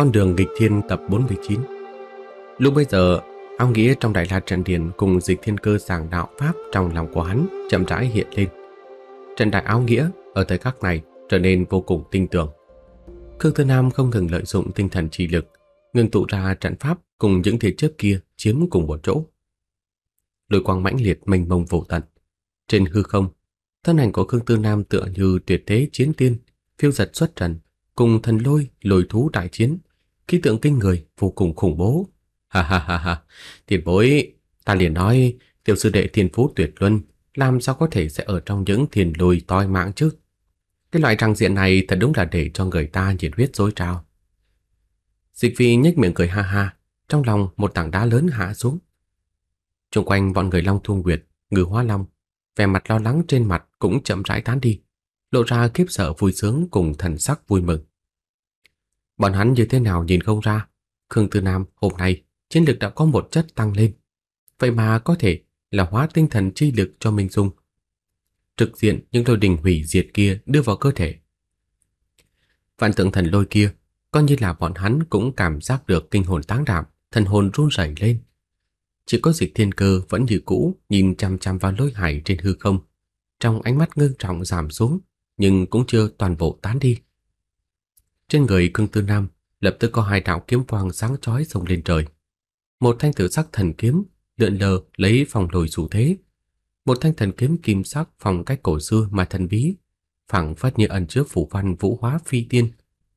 Con đường nghịch thiên tập 49 Lúc bây giờ, áo nghĩa trong Đại La Trận Điền cùng dịch thiên cơ giảng đạo Pháp trong lòng của hắn chậm rãi hiện lên. Trận đại áo nghĩa ở thời khắc này trở nên vô cùng tinh tường. Khương Tư Nam không ngừng lợi dụng tinh thần trì lực, ngừng tụ ra trận pháp cùng những thiệt chấp kia chiếm cùng một chỗ. Lôi quang mãnh liệt mênh mông vô tận. Trên hư không, thân ảnh của Khương Tư Nam tựa như tuyệt thế chiến tiên, phiêu giật xuất trần, cùng thần lôi lôi thú đại chiến khí tượng kinh người, vô cùng khủng bố. Ha ha ha ha, tiền bối, ta liền nói tiểu sư đệ thiên phú tuyệt luân, làm sao có thể sẽ ở trong những thiền lùi toi mạng chứ? Cái loại trang diện này thật đúng là để cho người ta nhiệt huyết dối trào. Dịch vi nhếch miệng cười ha ha, trong lòng một tảng đá lớn hạ xuống. Trung quanh bọn người Long Thung Nguyệt, ngư hoa long, vẻ mặt lo lắng trên mặt cũng chậm rãi tán đi, lộ ra kiếp sợ vui sướng cùng thần sắc vui mừng. Bọn hắn như thế nào nhìn không ra, Khương Tư Nam hôm nay chiến lực đã có một chất tăng lên. Vậy mà có thể là hóa tinh thần chi lực cho mình dùng. Trực diện những lôi đình hủy diệt kia đưa vào cơ thể. Vạn tượng thần lôi kia, coi như là bọn hắn cũng cảm giác được kinh hồn táng đạm, thần hồn run rẩy lên. Chỉ có dịch thiên cơ vẫn như cũ nhìn chăm chăm vào lôi hải trên hư không. Trong ánh mắt ngưng trọng giảm xuống, nhưng cũng chưa toàn bộ tán đi. Trên người Khương Tư Nam lập tức có hai đạo kiếm quang sáng chói xông lên trời. Một thanh tử sắc thần kiếm lượn lờ lấy phòng lồi xu thế, một thanh thần kiếm kim sắc phòng cách cổ xưa mà thần bí, phẳng phát như ẩn trước phủ văn vũ hóa phi tiên,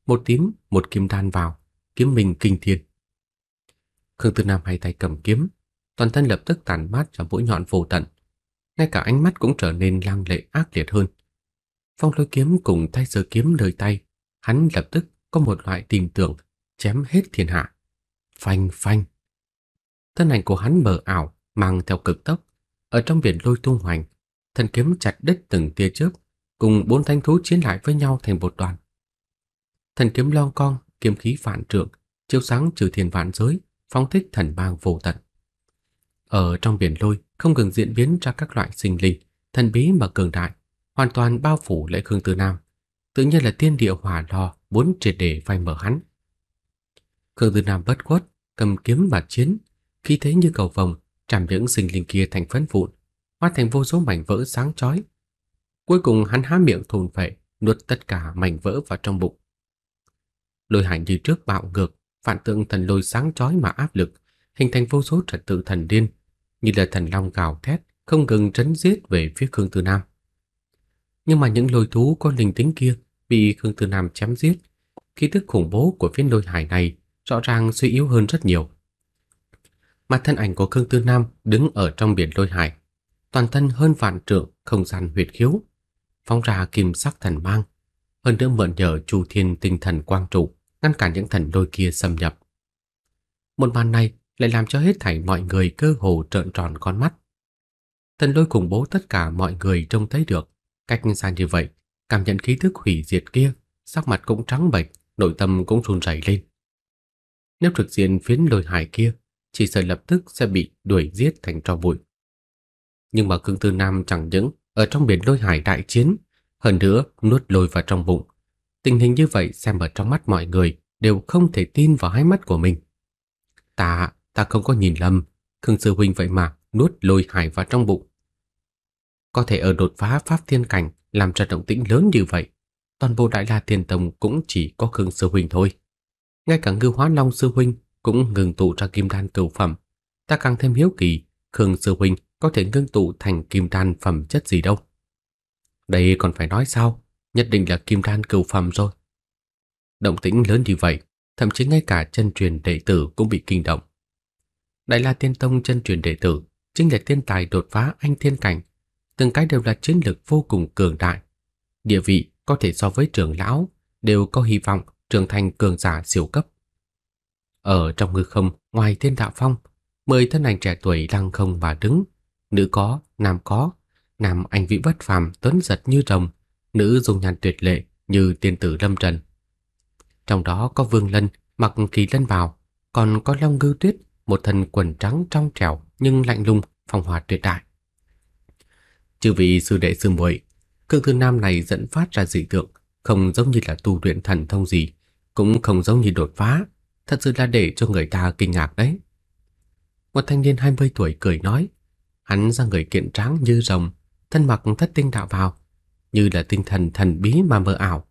một tím, một kim đan vào, kiếm mình kinh thiên. Khương Tư Nam hai tay cầm kiếm, toàn thân lập tức tàn mát trong mũi nhọn vô tận, ngay cả ánh mắt cũng trở nên lang lệ ác liệt hơn. Phong lôi kiếm cùng thay sơ kiếm nơi tay hắn lập tức có một loại tìm tưởng chém hết thiên hạ. Phanh phanh. Thân ảnh của hắn mờ ảo mang theo cực tốc, ở trong biển lôi tung hoành, thân kiếm chặt đứt từng tia chớp, cùng bốn thanh thú chiến lại với nhau thành một đoàn. Thần kiếm long con kiếm khí vạn trượng, chiếu sáng trừ thiên vạn giới, phóng thích thần mang vô tận. Ở trong biển lôi không ngừng diễn biến ra các loại sinh linh thần bí mà cường đại, hoàn toàn bao phủ lễ Khương Tư Nam tự nhiên là thiên địa hỏa lò muốn triệt để phai mở hắn. Khương Tư Nam bất khuất, cầm kiếm mà chiến, khi thế như cầu vồng, chạm những sinh linh kia thành phấn vụn, hóa thành vô số mảnh vỡ sáng chói. Cuối cùng hắn há miệng thôn phệ, nuốt tất cả mảnh vỡ vào trong bụng. Lôi hành như trước bạo ngược, phản tượng thần lôi sáng chói mà áp lực, hình thành vô số trật tự thần điên, như là thần long gào thét, không ngừng trấn giết về phía Khương Tư Nam. Nhưng mà những lôi thú có linh tính kia bị Khương Tư Nam chém giết, khí tức khủng bố của viên lôi hải này rõ ràng suy yếu hơn rất nhiều. mặt thân ảnh của Khương Tư Nam đứng ở trong biển lôi hải, toàn thân hơn vạn trượng không gian huyệt khiếu, phóng ra kim sắc thần mang, hơn nữa mượn nhờ Chu Thiên tinh thần quang trụ ngăn cản những thần lôi kia xâm nhập. Một màn này lại làm cho hết thảy mọi người cơ hồ trợn tròn con mắt. Thần lôi khủng bố tất cả mọi người trông thấy được, cách xa như vậy cảm nhận khí tức hủy diệt kia, sắc mặt cũng trắng bệch, nội tâm cũng run rẩy lên. Nếu trực diện phiến lôi hải kia, chỉ sợ lập tức sẽ bị đuổi giết thành tro bụi. Nhưng mà cương Tư Nam chẳng những ở trong biển lôi hải đại chiến, hơn nữa nuốt lôi vào trong bụng. Tình hình như vậy xem ở trong mắt mọi người đều không thể tin vào hai mắt của mình. Ta, ta không có nhìn lầm, Khương Sư Huynh vậy mà nuốt lôi hải vào trong bụng. Có thể ở đột phá pháp thiên cảnh làm ra động tĩnh lớn như vậy, toàn bộ Đại La Tiên Tông cũng chỉ có Khương Sư Huynh thôi. Ngay cả Ngư Hóa Long Sư Huynh cũng ngừng tụ ra kim đan cửu phẩm. Ta càng thêm hiếu kỳ, Khương Sư Huynh có thể ngưng tụ thành kim đan phẩm chất gì đâu. Đây còn phải nói sao, nhất định là kim đan cửu phẩm rồi. Động tĩnh lớn như vậy, thậm chí ngay cả chân truyền đệ tử cũng bị kinh động. Đại La Tiên Tông chân truyền đệ tử chính là thiên tài đột phá anh thiên cảnh từng cái đều là chiến lực vô cùng cường đại, địa vị có thể so với trưởng lão, đều có hy vọng trưởng thành cường giả siêu cấp. Ở trong ngư không, ngoài thiên đạo phong, mười thân ảnh trẻ tuổi đang không mà đứng, nữ có, nam có, nam anh vĩ bất phàm tuấn giật như rồng, nữ dùng nhàn tuyệt lệ như tiên tử lâm trần. Trong đó có Vương Lân mặc kỳ lân vào, còn có Long Ngư Tuyết, một thân quần trắng trong trẻo nhưng lạnh lùng, phong hòa tuyệt đại. Chứ vì sư đệ sư muội, cương thư nam này dẫn phát ra dị tượng, không giống như là tu luyện thần thông gì, cũng không giống như đột phá, thật sự là để cho người ta kinh ngạc đấy. Một thanh niên 20 tuổi cười nói, hắn ra người kiện tráng như rồng, thân mặc thất tinh đạo vào, như là tinh thần thần bí mà mơ ảo,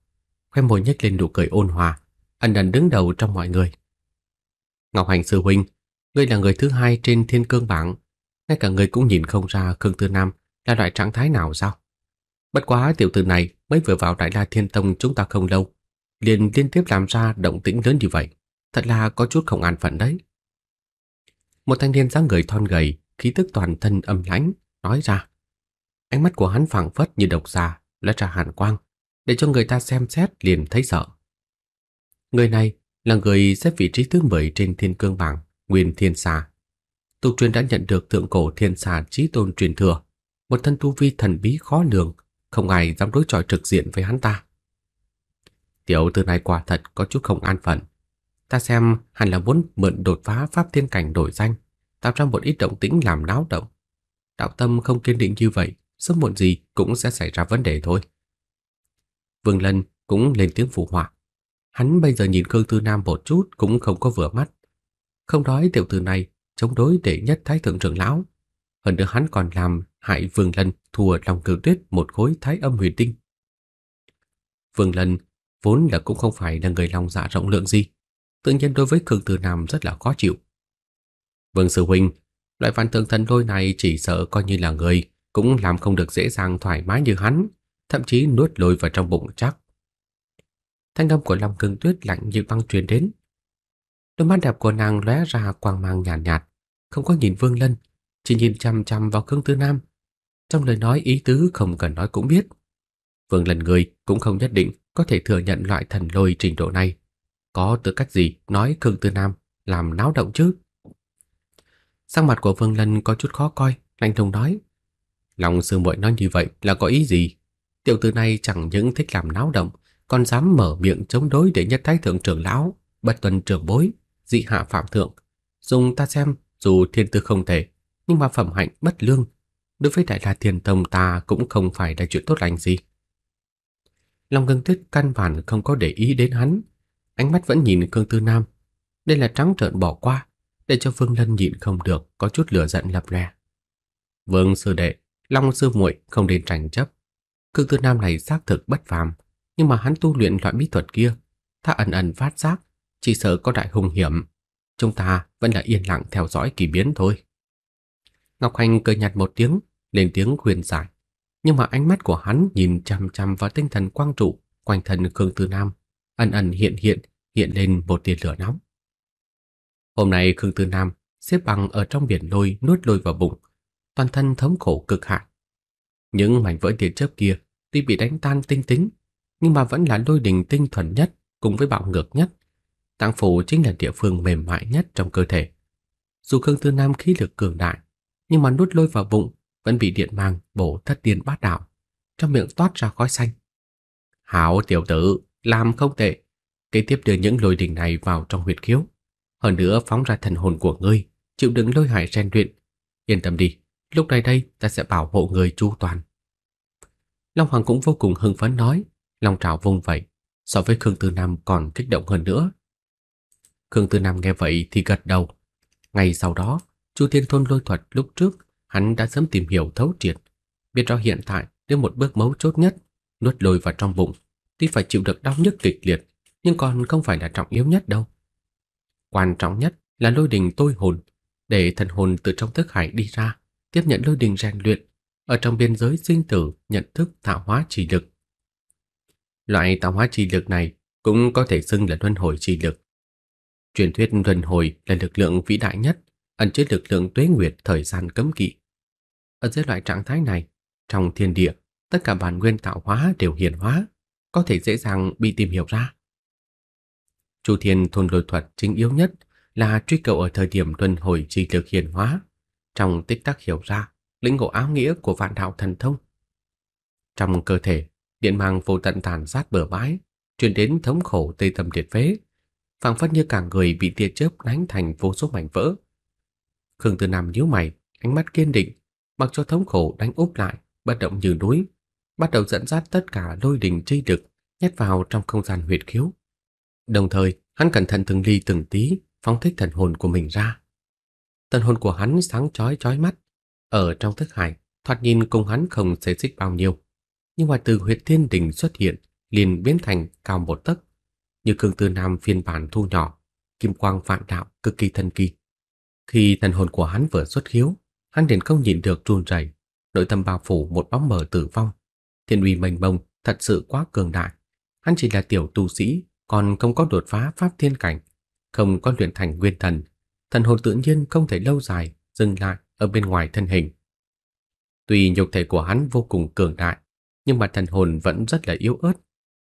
khoe môi nhếch lên nụ cười ôn hòa, ẩn ẩn đứng đầu trong mọi người. Ngọc Hành sư huynh, ngươi là người thứ hai trên thiên cương bảng, ngay cả ngươi cũng nhìn không ra Khương Tư Nam là loại trạng thái nào sao? Bất quá tiểu tử này mới vừa vào Đại La Thiên Tông chúng ta không lâu, liền liên tiếp làm ra động tĩnh lớn như vậy, thật là có chút không an phận đấy. Một thanh niên dáng người thon gầy, khí tức toàn thân âm lãnh, nói ra. Ánh mắt của hắn phảng phất như độc xà, lóe ra hàn quang, để cho người ta xem xét liền thấy sợ. Người này là người xếp vị trí thứ 10 trên thiên cương bảng, Nguyên Thiên Xà. Tục truyền đã nhận được thượng cổ Thiên Xà chí tôn truyền thừa, một thân tu vi thần bí khó lường, không ai dám đối chọi trực diện với hắn ta. Tiểu tử này quả thật có chút không an phận. Ta xem hắn là muốn mượn đột phá pháp thiên cảnh đổi danh, tạo ra một ít động tĩnh làm náo động. Đạo tâm không kiên định như vậy, sớm muộn gì cũng sẽ xảy ra vấn đề thôi. Vương Lân cũng lên tiếng phụ họa. Hắn bây giờ nhìn Khương Tư Nam một chút cũng không có vừa mắt. Không nói tiểu tử này chống đối đệ nhất thái thượng trưởng lão, hơn nữa hắn còn làm hại Vương Lân thua lòng cử tuyết một khối thái âm huyền tinh. Vương Lân vốn là cũng không phải là người lòng dạ rộng lượng gì, tự nhiên đối với Khương Tử Nam rất là khó chịu. Vương Sư Huynh, loại văn tượng thần lôi này chỉ sợ coi như là người cũng làm không được dễ dàng thoải mái như hắn, thậm chí nuốt lôi vào trong bụng chắc. Thanh âm của Long Cương Tuyết lạnh như băng truyền đến. Đôi mắt đẹp của nàng lóe ra quang mang nhàn nhạt, nhạt, không có nhìn Vương Lân chỉ nhìn chăm chăm vào Khương Tư Nam. Trong lời nói ý tứ không cần nói cũng biết. Vương lần người cũng không nhất định có thể thừa nhận loại thần lôi trình độ này. Có tư cách gì nói Khương Tư Nam làm náo động chứ? Sắc mặt của Vương Lân có chút khó coi, lạnh lùng nói. Lòng sư muội nói như vậy là có ý gì? Tiểu tử này chẳng những thích làm náo động, còn dám mở miệng chống đối để nhất thái thượng trưởng lão, bất tuần trưởng bối, dị hạ phạm thượng. Dùng ta xem, dù thiên tư không thể, nhưng mà phẩm hạnh bất lương đối với đại la tiền tông ta cũng không phải là chuyện tốt lành gì. Long ngân Tuyết căn bản không có để ý đến hắn, ánh mắt vẫn nhìn Khương Tư Nam. Đây là trắng trợn bỏ qua, để cho Vương Lân nhịn không được có chút lửa giận lập lè. Vương sư đệ, Long sư muội không nên tranh chấp. Khương Tư Nam này xác thực bất phàm, nhưng mà hắn tu luyện loại bí thuật kia, ta ẩn ẩn phát giác, chỉ sợ có đại hung hiểm. Chúng ta vẫn là yên lặng theo dõi kỳ biến thôi. Ngọc Hành cười nhạt một tiếng, lên tiếng khuyên giải. Nhưng mà ánh mắt của hắn nhìn chằm chằm vào tinh thần quang trụ quanh thân Khương Tư Nam, ẩn ẩn hiện hiện, hiện lên một tia lửa nóng. Hôm nay Khương Tư Nam xếp bằng ở trong biển lôi nuốt lôi vào bụng, toàn thân thống khổ cực hạn. Những mảnh vỡ tiền chớp kia tuy bị đánh tan tinh tính, nhưng mà vẫn là lôi đình tinh thuần nhất cùng với bạo ngược nhất. Tạng phủ chính là địa phương mềm mại nhất trong cơ thể. Dù Khương Tư Nam khí lực cường đại, nhưng mà nuốt lôi vào bụng vẫn bị điện mang bổ thất tiên bát đảo, trong miệng toát ra khói xanh. Hảo tiểu tử, làm không tệ. Kế tiếp đưa những lôi đỉnh này vào trong huyệt khiếu, hơn nữa phóng ra thần hồn của ngươi, chịu đựng lôi hải rèn luyện. Yên tâm đi, lúc này đây ta sẽ bảo hộ người chu toàn. Long Hoàng cũng vô cùng hưng phấn nói, lòng trào vùng vậy so với Khương Tư Nam còn kích động hơn nữa. Khương Tư Nam nghe vậy thì gật đầu. Ngay sau đó, Chu Thiên Thôn lôi thuật lúc trước hắn đã sớm tìm hiểu thấu triệt, biết rõ hiện tại đến một bước mấu chốt nhất, nuốt lôi vào trong bụng, tuy phải chịu được đau nhức kịch liệt, nhưng còn không phải là trọng yếu nhất đâu. Quan trọng nhất là lôi đình tôi hồn, để thần hồn từ trong thức hải đi ra, tiếp nhận lôi đình rèn luyện, ở trong biên giới sinh tử nhận thức tạo hóa trì lực. Loại tạo hóa trì lực này cũng có thể xưng là luân hồi trì lực. Truyền thuyết luân hồi là lực lượng vĩ đại nhất, ẩn chứa lực lượng tuế nguyệt thời gian cấm kỵ. Ở dưới loại trạng thái này, trong thiên địa, tất cả bản nguyên tạo hóa đều hiện hóa, có thể dễ dàng bị tìm hiểu ra. Chu Thiên thôn lôi thuật chính yếu nhất là truy cầu ở thời điểm luân hồi chi lực hiện hóa, trong tích tắc hiểu ra lĩnh ngộ áo nghĩa của vạn đạo thần thông. Trong cơ thể, điện mang vô tận tàn sát bờ bãi, truyền đến thống khổ tây tâm liệt phế, phảng phất như cả người bị tia chớp đánh thành vô số mảnh vỡ, Khương Tử Nam nhíu mày, ánh mắt kiên định, mặc cho thống khổ đánh úp lại, bất động như núi, bắt đầu dẫn dắt tất cả lôi đình chi lực nhét vào trong không gian huyệt khiếu. Đồng thời, hắn cẩn thận từng ly từng tí phóng thích thần hồn của mình ra. Thần hồn của hắn sáng chói chói mắt, ở trong thức hải, thoạt nhìn cùng hắn không xê xích bao nhiêu, nhưng mà từ huyệt thiên đình xuất hiện, liền biến thành cao một tấc, như cương tư nam phiên bản thu nhỏ, kim quang vạn đạo cực kỳ thần kỳ. Khi thần hồn của hắn vừa xuất hiếu, hắn liền không nhìn được run rẩy, nội tâm bao phủ một bóng mờ tử vong. Thiên uy mênh mông thật sự quá cường đại. Hắn chỉ là tiểu tu sĩ, còn không có đột phá pháp thiên cảnh, không có luyện thành nguyên thần, thần hồn tự nhiên không thể lâu dài dừng lại ở bên ngoài thân hình. Tuy nhục thể của hắn vô cùng cường đại, nhưng mà thần hồn vẫn rất là yếu ớt,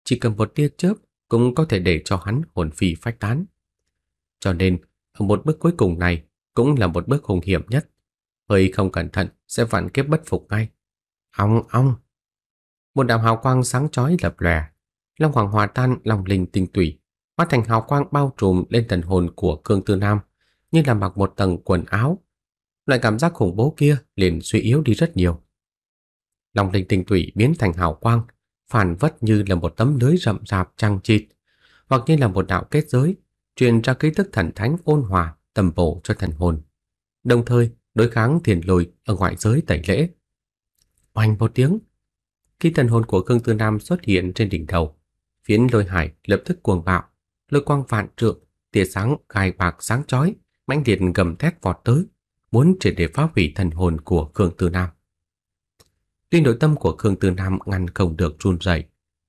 chỉ cần một tia chớp cũng có thể để cho hắn hồn phi phách tán. Cho nên, ở một bước cuối cùng này, cũng là một bước hung hiểm nhất. Hơi không cẩn thận sẽ vặn kiếp bất phục ngay. Ong ong. Một đạo hào quang sáng chói lập lòe, Long Hoàng hòa tan lòng linh tinh tủy, hóa thành hào quang bao trùm lên thần hồn của Cương Tư Nam, như là mặc một tầng quần áo. Loại cảm giác khủng bố kia liền suy yếu đi rất nhiều. lòng linh tinh tủy biến thành hào quang, phản vất như là một tấm lưới rậm rạp trăng chịt, hoặc như là một đạo kết giới, truyền ra ký thức thần thánh ôn hòa tầm bổ cho thần hồn, đồng thời đối kháng thiền lôi ở ngoại giới tẩy lễ. Oanh một tiếng, khi thần hồn của Khương Tư Nam xuất hiện trên đỉnh đầu, phiến lôi hải lập tức cuồng bạo, lôi quang vạn trượng, tia sáng gai bạc sáng chói, mãnh liệt gầm thét vọt tới, muốn triệt để phá hủy thần hồn của Khương Tư Nam. Tuy nội tâm của Khương Tư Nam ngăn không được run rẩy,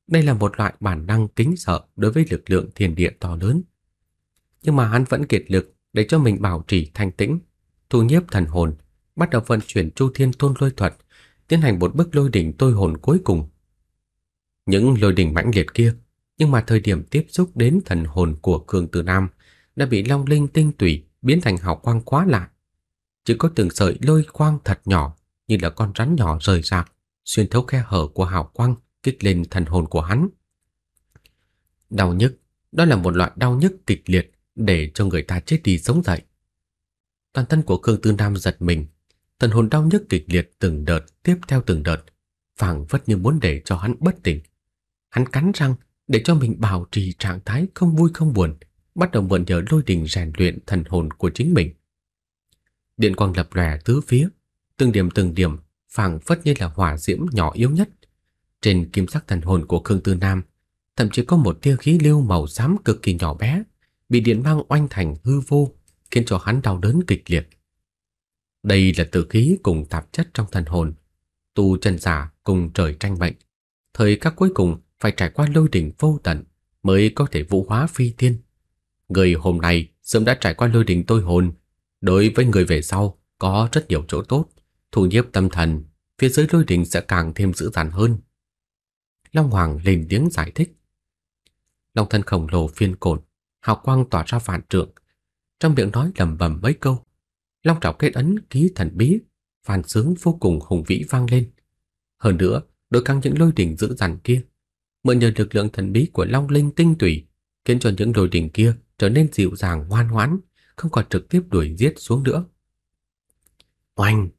đây là một loại bản năng kính sợ đối với lực lượng thiền địa to lớn. Nhưng mà hắn vẫn kiệt lực để cho mình bảo trì thanh tĩnh, thu nhiếp thần hồn, bắt đầu vận chuyển chu thiên tôn lôi thuật, tiến hành một bước lôi đỉnh tôi hồn cuối cùng. Những lôi đỉnh mãnh liệt kia, nhưng mà thời điểm tiếp xúc đến thần hồn của Cường Tử Nam đã bị long linh tinh tủy biến thành hào quang quá lạ. Chỉ có từng sợi lôi quang thật nhỏ như là con rắn nhỏ rời rạc, xuyên thấu khe hở của hào quang kích lên thần hồn của hắn. Đau nhức, đó là một loại đau nhức kịch liệt, để cho người ta chết đi sống dậy. Toàn thân của Khương Tư Nam giật mình, thần hồn đau nhức kịch liệt từng đợt tiếp theo từng đợt, phảng phất như muốn để cho hắn bất tỉnh. Hắn cắn răng để cho mình bảo trì trạng thái không vui không buồn, bắt đầu mượn nhờ lôi đình rèn luyện thần hồn của chính mình. Điện quang lập lòe tứ phía, từng điểm từng điểm phảng phất như là hỏa diễm nhỏ yếu nhất. Trên kim sắc thần hồn của Khương Tư Nam, thậm chí có một tia khí lưu màu xám cực kỳ nhỏ bé bị điện mang oanh thành hư vô, khiến cho hắn đau đớn kịch liệt. Đây là tự khí cùng tạp chất trong thần hồn, tu chân giả cùng trời tranh mệnh, thời khắc cuối cùng phải trải qua lôi đỉnh vô tận mới có thể vũ hóa phi tiên. Người hôm nay sớm đã trải qua lôi đỉnh tôi hồn, đối với người về sau có rất nhiều chỗ tốt, thu nhiếp tâm thần, phía dưới lôi đỉnh sẽ càng thêm dữ dằn hơn. Long Hoàng lên tiếng giải thích. Long thân khổng lồ phiên cột hào quang tỏa ra vạn trượng, trong miệng nói lầm bầm mấy câu. Long trọng kết ấn ký thần bí, phản sướng vô cùng hùng vĩ vang lên. Hơn nữa, đối căng những lôi đỉnh dữ dằn kia, mượn nhờ lực lượng thần bí của Long Linh tinh tủy, khiến cho những lôi đỉnh kia trở nên dịu dàng ngoan ngoãn, không còn trực tiếp đuổi giết xuống nữa. Oanh!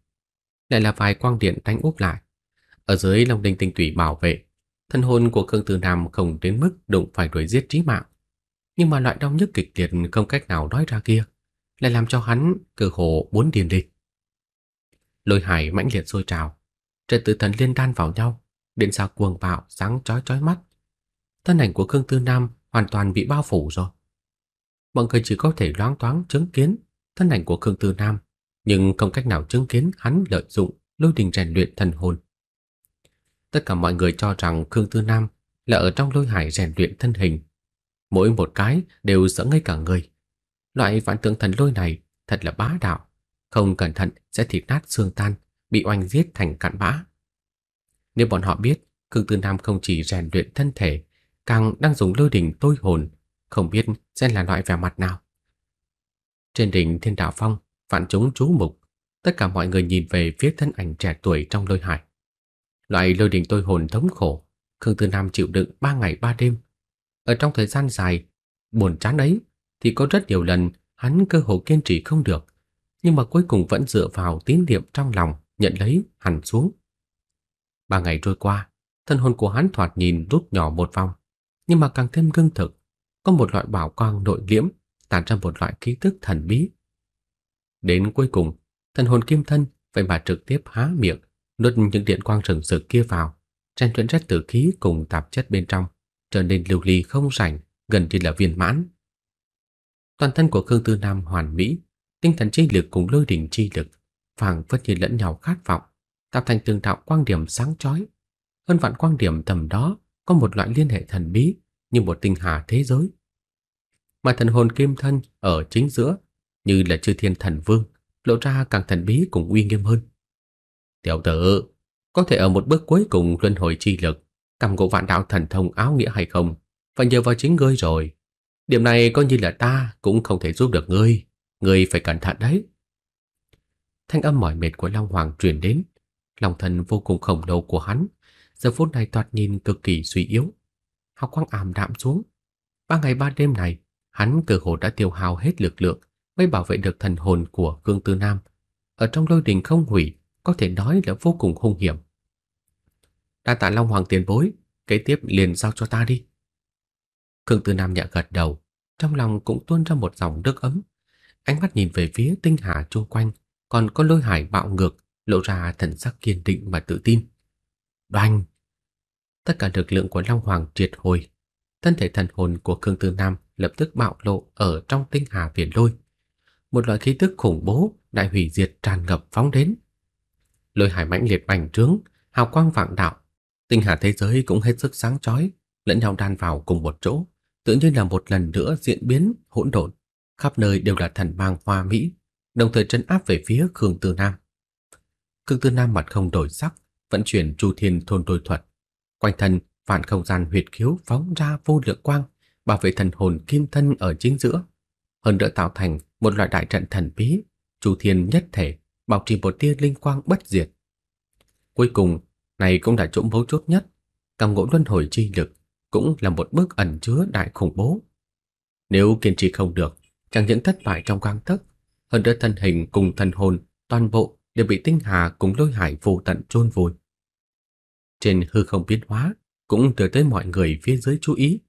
Lại là vài quang điện đánh úp lại. Ở dưới Long Linh tinh tủy bảo vệ, thân hồn của Khương Tử Nam không đến mức đụng phải đuổi giết trí mạng nhưng mà loại đau nhức kịch liệt không cách nào nói ra kia lại làm cho hắn cơ hồ muốn điên đi. Lôi hải mãnh liệt sôi trào, trật tự thần liên đan vào nhau, điện sao cuồng bạo sáng chói chói mắt. Thân ảnh của Khương Tư Nam hoàn toàn bị bao phủ rồi. Mọi người chỉ có thể loáng thoáng chứng kiến thân ảnh của Khương Tư Nam, nhưng không cách nào chứng kiến hắn lợi dụng lôi đình rèn luyện thần hồn. Tất cả mọi người cho rằng Khương Tư Nam là ở trong lôi hải rèn luyện thân hình Mỗi một cái đều sợ ngay cả người. Loại vạn tượng thần lôi này thật là bá đạo, không cẩn thận sẽ thịt nát xương tan, bị oanh giết thành cạn bã. Nếu bọn họ biết, Khương Tư Nam không chỉ rèn luyện thân thể, càng đang dùng lôi đỉnh tôi hồn, không biết sẽ là loại vẻ mặt nào. Trên đỉnh Thiên Đạo Phong, vạn chúng chú mục, tất cả mọi người nhìn về phía thân ảnh trẻ tuổi trong lôi hải. Loại lôi đỉnh tôi hồn thống khổ, Khương Tư Nam chịu đựng ba ngày ba đêm ở trong thời gian dài, buồn chán ấy thì có rất nhiều lần hắn cơ hồ kiên trì không được, nhưng mà cuối cùng vẫn dựa vào tín niệm trong lòng nhận lấy hẳn xuống. Ba ngày trôi qua, thân hồn của hắn thoạt nhìn rút nhỏ một vòng, nhưng mà càng thêm cương thực, có một loại bảo quang nội liễm tản ra một loại khí tức thần bí. Đến cuối cùng, thần hồn kim thân vậy mà trực tiếp há miệng nuốt những điện quang rừng rực kia vào, rèn chuyển rất tử khí cùng tạp chất bên trong, trở nên lưu ly không rảnh, gần như là viên mãn. Toàn thân của Khương Tư Nam hoàn mỹ, tinh thần chi lực cùng lôi đỉnh chi lực phảng phất như lẫn nhau khát vọng, tạo thành từng đạo quang điểm sáng chói. Hơn vạn quang điểm tầm đó có một loại liên hệ thần bí như một tinh hà thế giới. Mà thần hồn kim thân ở chính giữa như là chư thiên thần vương, lộ ra càng thần bí cùng uy nghiêm hơn. Tiểu tử, có thể ở một bước cuối cùng luân hồi chi lực cầm của vạn đạo thần thông áo nghĩa hay không, và nhờ vào chính ngươi rồi. Điểm này coi như là ta cũng không thể giúp được ngươi, ngươi phải cẩn thận đấy. Thanh âm mỏi mệt của Long Hoàng truyền đến, lòng thần vô cùng khổng lồ của hắn, giờ phút này toạt nhìn cực kỳ suy yếu. Hào quang ảm đạm xuống. Ba ngày ba đêm này, hắn cơ hồ đã tiêu hao hết lực lượng mới bảo vệ được thần hồn của cương Tư Nam. Ở trong lôi đình không hủy, có thể nói là vô cùng hung hiểm. Đã tạ Long Hoàng tiền bối, kế tiếp liền giao cho ta đi. Khương Tư Nam nhẹ gật đầu, trong lòng cũng tuôn ra một dòng nước ấm. Ánh mắt nhìn về phía tinh hà chung quanh, còn có lôi hải bạo ngược, lộ ra thần sắc kiên định và tự tin. Đoanh! Tất cả lực lượng của Long Hoàng triệt hồi, thân thể thần hồn của Khương Tư Nam lập tức bạo lộ ở trong tinh hà viền lôi. Một loại khí tức khủng bố, đại hủy diệt tràn ngập phóng đến. Lôi hải mãnh liệt bành trướng, hào quang vạn đạo Tinh hà thế giới cũng hết sức sáng chói, lẫn nhau đan vào cùng một chỗ, tự như là một lần nữa diễn biến hỗn độn, khắp nơi đều là thần mang hoa mỹ, đồng thời trấn áp về phía Khương Tư Nam. Khương Tư Nam mặt không đổi sắc, vận chuyển chu thiên thôn đôi thuật, quanh thân vạn không gian huyệt khiếu phóng ra vô lượng quang, bảo vệ thần hồn kim thân ở chính giữa, hơn nữa tạo thành một loại đại trận thần bí, chu thiên nhất thể, bảo trì một tia linh quang bất diệt. Cuối cùng, này cũng là chỗ mấu chốt nhất, cảm ngộ luân hồi chi lực cũng là một bước ẩn chứa đại khủng bố. Nếu kiên trì không được, chẳng những thất bại trong gang thức, hơn nữa thân hình cùng thần hồn toàn bộ đều bị tinh hà cùng lôi hải vô tận chôn vùi. Trên hư không biến hóa cũng đưa tới mọi người phía dưới chú ý.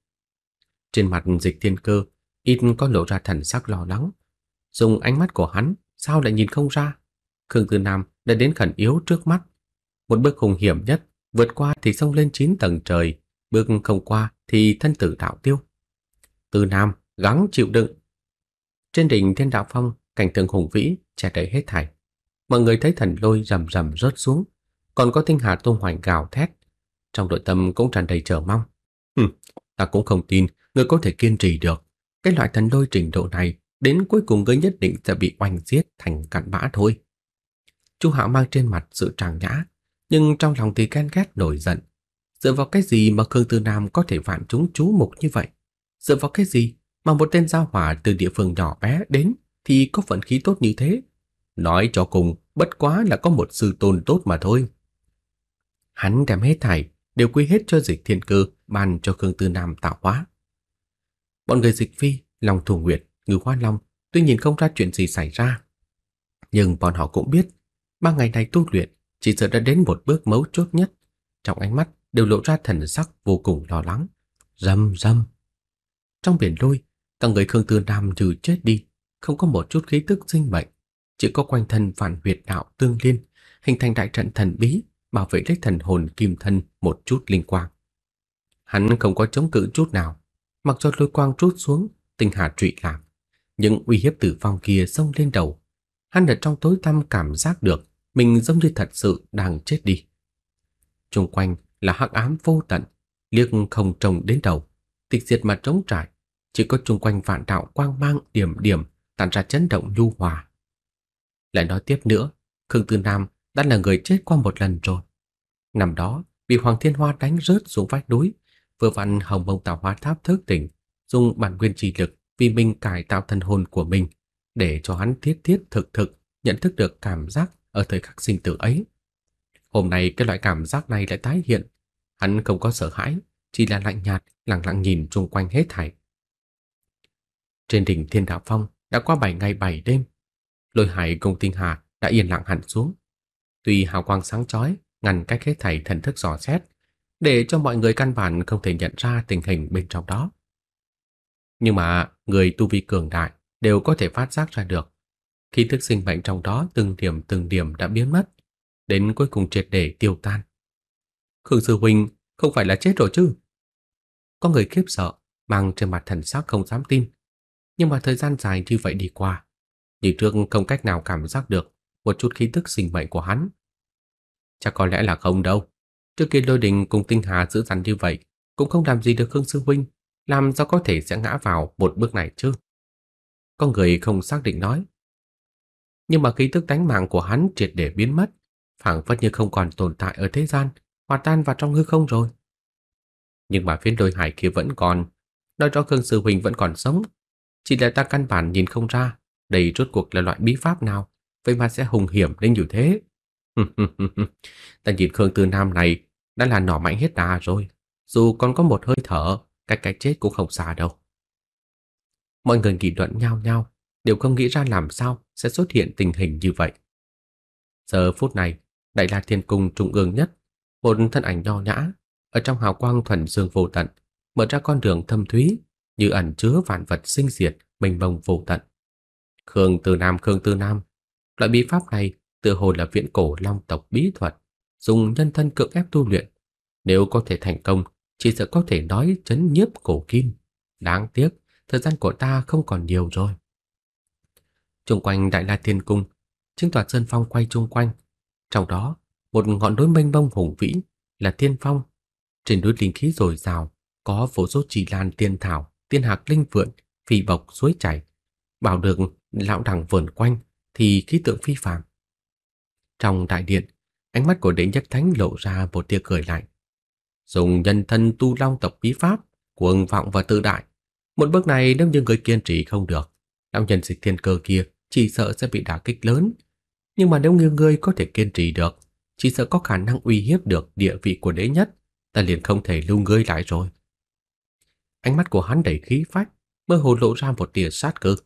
Trên mặt dịch thiên cơ, ít có lộ ra thần sắc lo lắng. Dùng ánh mắt của hắn, sao lại nhìn không ra? Khương Tư Nam đã đến khẩn yếu trước mắt, một bước hùng hiểm nhất, vượt qua thì xông lên 9 tầng trời, bước không qua thì thân tử đạo tiêu. Từ Nam gắng chịu đựng. Trên đỉnh Thiên Đạo Phong, cảnh tượng hùng vĩ che đậy hết thảy. Mọi người thấy thần lôi rầm rầm rớt xuống, còn có tinh hà tôn hoành gào thét. Trong nội tâm cũng tràn đầy chờ mong. Hừm, ta cũng không tin người có thể kiên trì được. Cái loại thần lôi trình độ này đến cuối cùng ngươi nhất định sẽ bị oanh giết thành cặn bã thôi. Chu Hạo mang trên mặt sự tràng nhã, nhưng trong lòng thì ghen ghét nổi giận. Dựa vào cái gì mà Khương Tư Nam có thể vạn chúng chú mục như vậy? Dựa vào cái gì mà một tên giao hỏa từ địa phương nhỏ bé đến thì có vận khí tốt như thế? Nói cho cùng, bất quá là có một sư tôn tốt mà thôi. Hắn đem hết thảy đều quy hết cho dịch thiên cơ ban cho Khương Tư Nam tạo hóa. Bọn người dịch phi, lòng thủ nguyệt, người hoa long tuy nhìn không ra chuyện gì xảy ra, nhưng bọn họ cũng biết ba ngày này tu luyện chỉ sợ đã đến một bước mấu chốt nhất. Trong ánh mắt đều lộ ra thần sắc vô cùng lo lắng. Rầm rầm. Trong biển lôi, cả người Khương Tư Nam trừ chết đi, không có một chút khí tức sinh mệnh, chỉ có quanh thân phản huyệt đạo tương liên, hình thành đại trận thần bí bảo vệ lấy thần hồn kim thân một chút linh quang. Hắn không có chống cự chút nào, mặc cho lôi quang trút xuống, tinh hà trụy lạc, những uy hiếp tử vong kia sông lên đầu. Hắn ở trong tối tăm cảm giác được mình giống như thật sự đang chết đi. Trung quanh là hắc ám vô tận, liếc không trông đến đầu, tịch diệt mà trống trải, chỉ có trung quanh vạn đạo quang mang điểm điểm tản ra chấn động lưu hòa. Lại nói tiếp nữa, Khương Tư Nam đã là người chết qua một lần rồi. Năm đó, bị Hoàng Thiên Hoa đánh rớt xuống vách núi, vừa vặn Hồng Mông Tạo Hóa Tháp thức tỉnh, dùng bản nguyên trì lực vì mình cải tạo thân hồn của mình để cho hắn thiết thiết thực thực nhận thức được cảm giác ở thời khắc sinh tử ấy. Hôm nay cái loại cảm giác này lại tái hiện, hắn không có sợ hãi, chỉ là lạnh nhạt lặng lặng nhìn xung quanh hết thảy. Trên đỉnh Thiên Đạo Phong đã qua 7 ngày 7 đêm, Lôi Hải công Tinh Hà đã yên lặng hẳn xuống. Tuy hào quang sáng chói ngăn cách hết thảy thần thức dò xét, để cho mọi người căn bản không thể nhận ra tình hình bên trong đó. Nhưng mà người tu vi cường đại đều có thể phát giác ra được khí thức sinh mệnh trong đó từng điểm từng điểm đã biến mất, đến cuối cùng triệt để tiêu tan. Khương Sư Huynh không phải là chết rồi chứ? Có người khiếp sợ, mang trên mặt thần sắc không dám tin. Nhưng mà thời gian dài như vậy đi qua, Lý Trương không cách nào cảm giác được một chút khí tức sinh mệnh của hắn. Chắc có lẽ là không đâu. Trước kia Lôi Đình cùng Tinh Hà giữ dằn như vậy, cũng không làm gì được Khương Sư Huynh, làm sao có thể sẽ ngã vào một bước này chứ? Con người không xác định nói nhưng mà ký thức tánh mạng của hắn triệt để biến mất, phảng phất như không còn tồn tại ở thế gian, hòa tan vào trong hư không rồi. Nhưng mà phiến đôi hải kia vẫn còn, nói rõ Khương Sư Huỳnh vẫn còn sống, chỉ là ta căn bản nhìn không ra, đây rốt cuộc là loại bí pháp nào, vậy mà sẽ hùng hiểm đến như thế. ta nhìn Khương Tư Nam này đã là nỏ mạnh hết đà rồi, dù còn có một hơi thở, cách cái chết cũng không xa đâu. Mọi người nghị luận nhau nhau, đều không nghĩ ra làm sao sẽ xuất hiện tình hình như vậy. Giờ phút này, Đại La Thiên Cung trung ương nhất, một thân ảnh nho nhã, ở trong hào quang thuần dương vô tận, mở ra con đường thâm thúy, như ẩn chứa vạn vật sinh diệt, mênh mông vô tận. Khương Từ Nam Khương Từ Nam, loại bí pháp này tựa hồ là viện cổ long tộc bí thuật, dùng nhân thân cưỡng ép tu luyện, nếu có thể thành công, chỉ sợ có thể nói chấn nhiếp cổ kim. Đáng tiếc, thời gian của ta không còn nhiều rồi. Trung quanh Đại La Thiên Cung, chứng tòa sơn phong quay chung quanh. Trong đó, một ngọn núi mênh mông hùng vĩ là Thiên Phong. Trên núi linh khí dồi dào, có vô số trì lan tiên thảo, tiên hạc linh vượn, phi bộc suối chảy. Bảo được lão đẳng vườn quanh thì khí tượng phi phàm. Trong đại điện, ánh mắt của đệ nhất thánh lộ ra một tia cười lạnh. Dùng nhân thân tu long tộc bí pháp, cuồng vọng và tự đại. Một bước này nếu như người kiên trì không được, lão nhân dịch thiên cơ kia chỉ sợ sẽ bị đả kích lớn. Nhưng mà nếu như ngươi có thể kiên trì được, chỉ sợ có khả năng uy hiếp được địa vị của đế nhất, ta liền không thể lưu ngươi lại rồi. Ánh mắt của hắn đầy khí phách, mơ hồ lộ ra một tia sát cơ.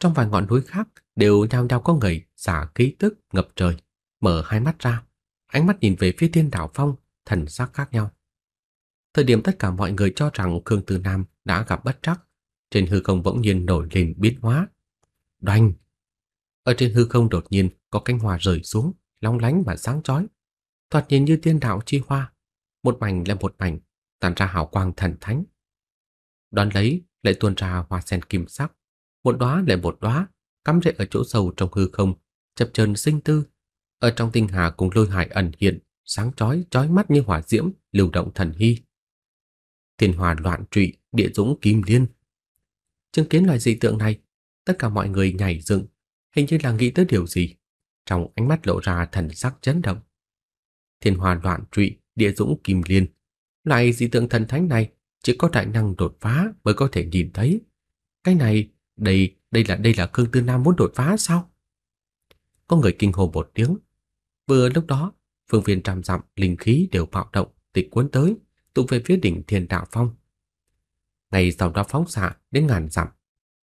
Trong vài ngọn núi khác đều nhao nhao có người xả khí tức ngập trời, mở hai mắt ra, ánh mắt nhìn về phía Thiên đạo Phong, thần sắc khác nhau. Thời điểm tất cả mọi người cho rằng Khương Tử Nam đã gặp bất trắc, trên hư không bỗng nhiên nổi lên biến hóa, Đoành! Ở trên hư không đột nhiên có cánh hoa rời xuống, long lánh và sáng chói, thoạt nhìn như tiên đạo chi hoa, một mảnh là một mảnh, tản ra hào quang thần thánh. Đón lấy lại tuôn ra hoa sen kim sắc, một đóa lại một đóa, cắm rễ ở chỗ sâu trong hư không, chập chờn sinh tư, ở trong tinh hà cùng lôi hải ẩn hiện, sáng chói chói mắt như hỏa diễm, lưu động thần hy. Thiên hòa loạn trụy, địa dũng kim liên. Chứng kiến loài dị tượng này, tất cả mọi người nhảy dựng, hình như là nghĩ tới điều gì, trong ánh mắt lộ ra thần sắc chấn động. Thiên hoàn đoạn trụy, địa dũng kim liên, loại dị tượng thần thánh này chỉ có đại năng đột phá mới có thể nhìn thấy. Cái này, đây, đây là đây là Khương Tư Nam muốn đột phá sao? Có người kinh hô một tiếng. Vừa lúc đó, phương viên trăm dặm linh khí đều bạo động, tịch cuốn tới, tụ về phía đỉnh Thiên Đạo Phong. Ngày sau đó phóng xạ đến ngàn dặm,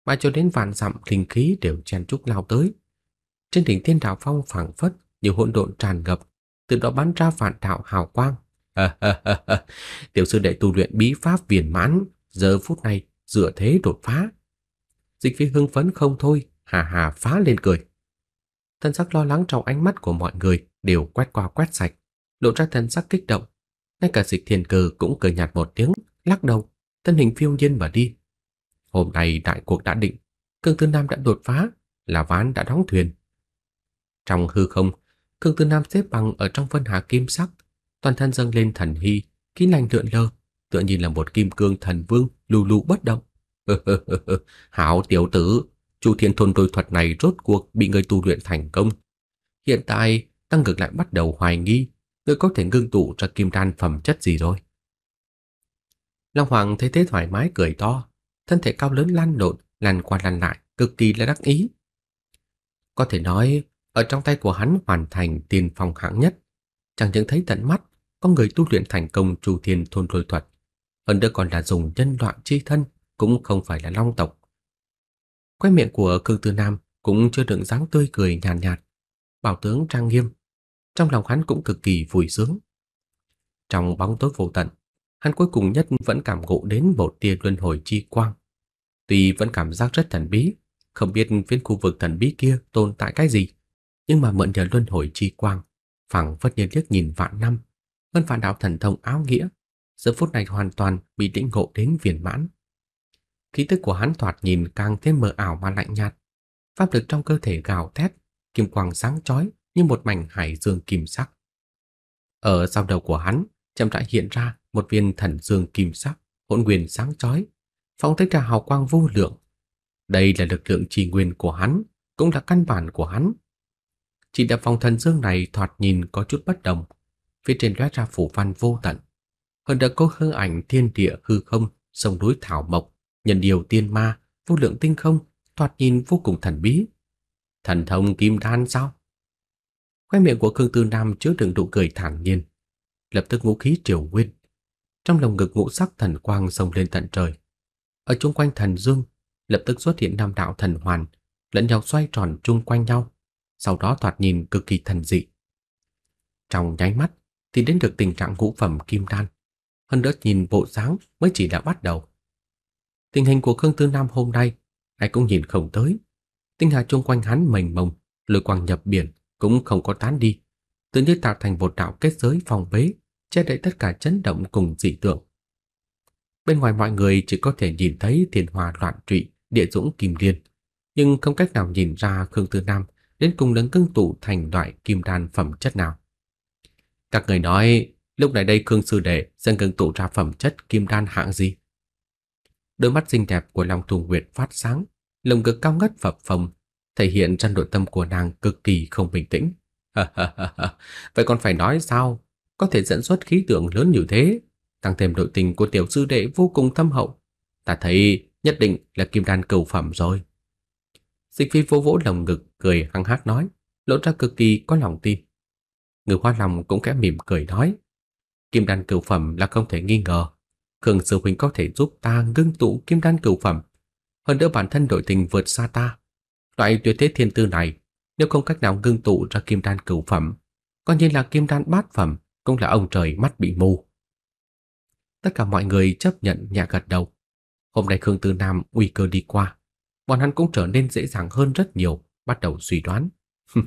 mà cho đến vạn dặm linh khí đều chen chúc lao tới. Trên đỉnh Thiên Đạo Phong phảng phất nhiều hỗn độn tràn ngập, từ đó bắn ra vạn đạo hào quang. Tiểu sư đệ tu luyện bí pháp viền mãn, giờ phút này dựa thế đột phá. Dịch phi hưng phấn không thôi, hà hà phá lên cười. Thân sắc lo lắng trong ánh mắt của mọi người đều quét qua quét sạch, lộ ra thân sắc kích động. Ngay cả dịch thiền cử cũng cười nhạt một tiếng, lắc đầu, thân hình phiêu nhiên mà đi, Hôm nay đại cuộc đã định, Cương Tư Nam đã đột phá, là ván đã đóng thuyền. Trong hư không, Cương Tư Nam xếp bằng ở trong vân hà kim sắc, toàn thân dâng lên thần hy, khí lành lượn lờ, tựa như là một kim cương thần vương lù lù bất động. Hảo tiểu tử, chu thiên thôn đôi thuật này rốt cuộc bị người tu luyện thành công. Hiện tại, tăng ngược lại bắt đầu hoài nghi, người có thể ngưng tụ ra kim đan phẩm chất gì rồi. Long Hoàng thấy thế thoải mái cười to, thân thể cao lớn lan lộn, lăn qua lăn lại, cực kỳ là đắc ý. Có thể nói, ở trong tay của hắn hoàn thành tiền phòng hạng nhất, chẳng những thấy tận mắt có người tu luyện thành công chu thiên thôn lôi thuật, hơn nữa còn là dùng nhân loại chi thân, cũng không phải là long tộc. Quay miệng của Cương Tư Nam cũng chưa đựng dáng tươi cười nhàn nhạt, nhạt, bảo tướng trang nghiêm, trong lòng hắn cũng cực kỳ vui sướng. Trong bóng tối vô tận, hắn cuối cùng nhất vẫn cảm ngộ đến một tia luân hồi chi quang Tuy vẫn cảm giác rất thần bí, không biết phiến khu vực thần bí kia tồn tại cái gì, nhưng mà mượn nhờ luân hồi chi quang, phẳng phất như liếc nhìn vạn năm, Vân Phản Đạo thần thông áo nghĩa, giờ phút này hoàn toàn bị lĩnh ngộ đến viên mãn. Khí tức của hắn thoạt nhìn càng thêm mờ ảo mà lạnh nhạt, pháp lực trong cơ thể gào thét, kim quang sáng chói như một mảnh hải dương kim sắc. Ở sau đầu của hắn, chậm rãi hiện ra một viên thần dương kim sắc, hỗn nguyên sáng chói, phóng thích ra hào quang vô lượng. Đây là lực lượng trì nguyên của hắn, cũng là căn bản của hắn. Chỉ đập phòng thần dương này thoạt nhìn có chút bất đồng, phía trên lóe ra phủ văn vô tận. Hơn đã có hư ảnh thiên địa hư không, sông núi thảo mộc, nhận điều tiên ma, vô lượng tinh không, thoạt nhìn vô cùng thần bí. Thần thông kim đan sao? Khoe miệng của Khương Tư Nam chứa đựng đủ cười thản nhiên, lập tức ngũ khí triều nguyên. Trong lòng ngực ngũ sắc thần quang sông lên tận trời, ở chung quanh thần dương lập tức xuất hiện năm đạo thần hoàn, lẫn nhau xoay tròn chung quanh nhau, sau đó thoạt nhìn cực kỳ thần dị. Trong nháy mắt thì đến được tình trạng ngũ phẩm kim đan, hơn nữa nhìn bộ dáng mới chỉ đã bắt đầu. Tình hình của Khương Tư Nam hôm nay ai cũng nhìn không tới, tinh hà chung quanh hắn mênh mông, lôi quang nhập biển cũng không có tán đi, tự như tạo thành một đạo kết giới phòng bế, che đậy tất cả chấn động cùng dị tượng. Bên ngoài mọi người chỉ có thể nhìn thấy thiên hòa loạn trụy, địa dũng kim liên, nhưng không cách nào nhìn ra Khương Tư Nam đến cùng đấng cưng tụ thành loại kim đan phẩm chất nào. Các người nói, lúc này đây Khương Sư Đệ dân cưng tụ ra phẩm chất kim đan hạng gì? Đôi mắt xinh đẹp của Long Thù Nguyệt phát sáng, lồng ngực cao ngất phập phồng, thể hiện ra nội tâm của nàng cực kỳ không bình tĩnh. Vậy còn phải nói sao? Có thể dẫn xuất khí tượng lớn như thế, Tăng thêm đội tình của tiểu sư đệ vô cùng thâm hậu Ta thấy nhất định là kim đan cầu phẩm rồi Dịch phi vô vỗ lồng ngực Cười hăng hát nói Lộ ra cực kỳ có lòng tin Người hoa lòng cũng kẽ mỉm cười nói Kim đan cầu phẩm là không thể nghi ngờ Cường sư huynh có thể giúp ta ngưng tụ kim đan cầu phẩm Hơn nữa bản thân đội tình vượt xa ta Loại tuyệt thế thiên tư này Nếu không cách nào ngưng tụ ra kim đan cửu phẩm Coi như là kim đan bát phẩm Cũng là ông trời mắt bị mù Tất cả mọi người chấp nhận nhẹ gật đầu. Hôm nay Khương Tư Nam nguy cơ đi qua, bọn hắn cũng trở nên dễ dàng hơn rất nhiều, bắt đầu suy đoán.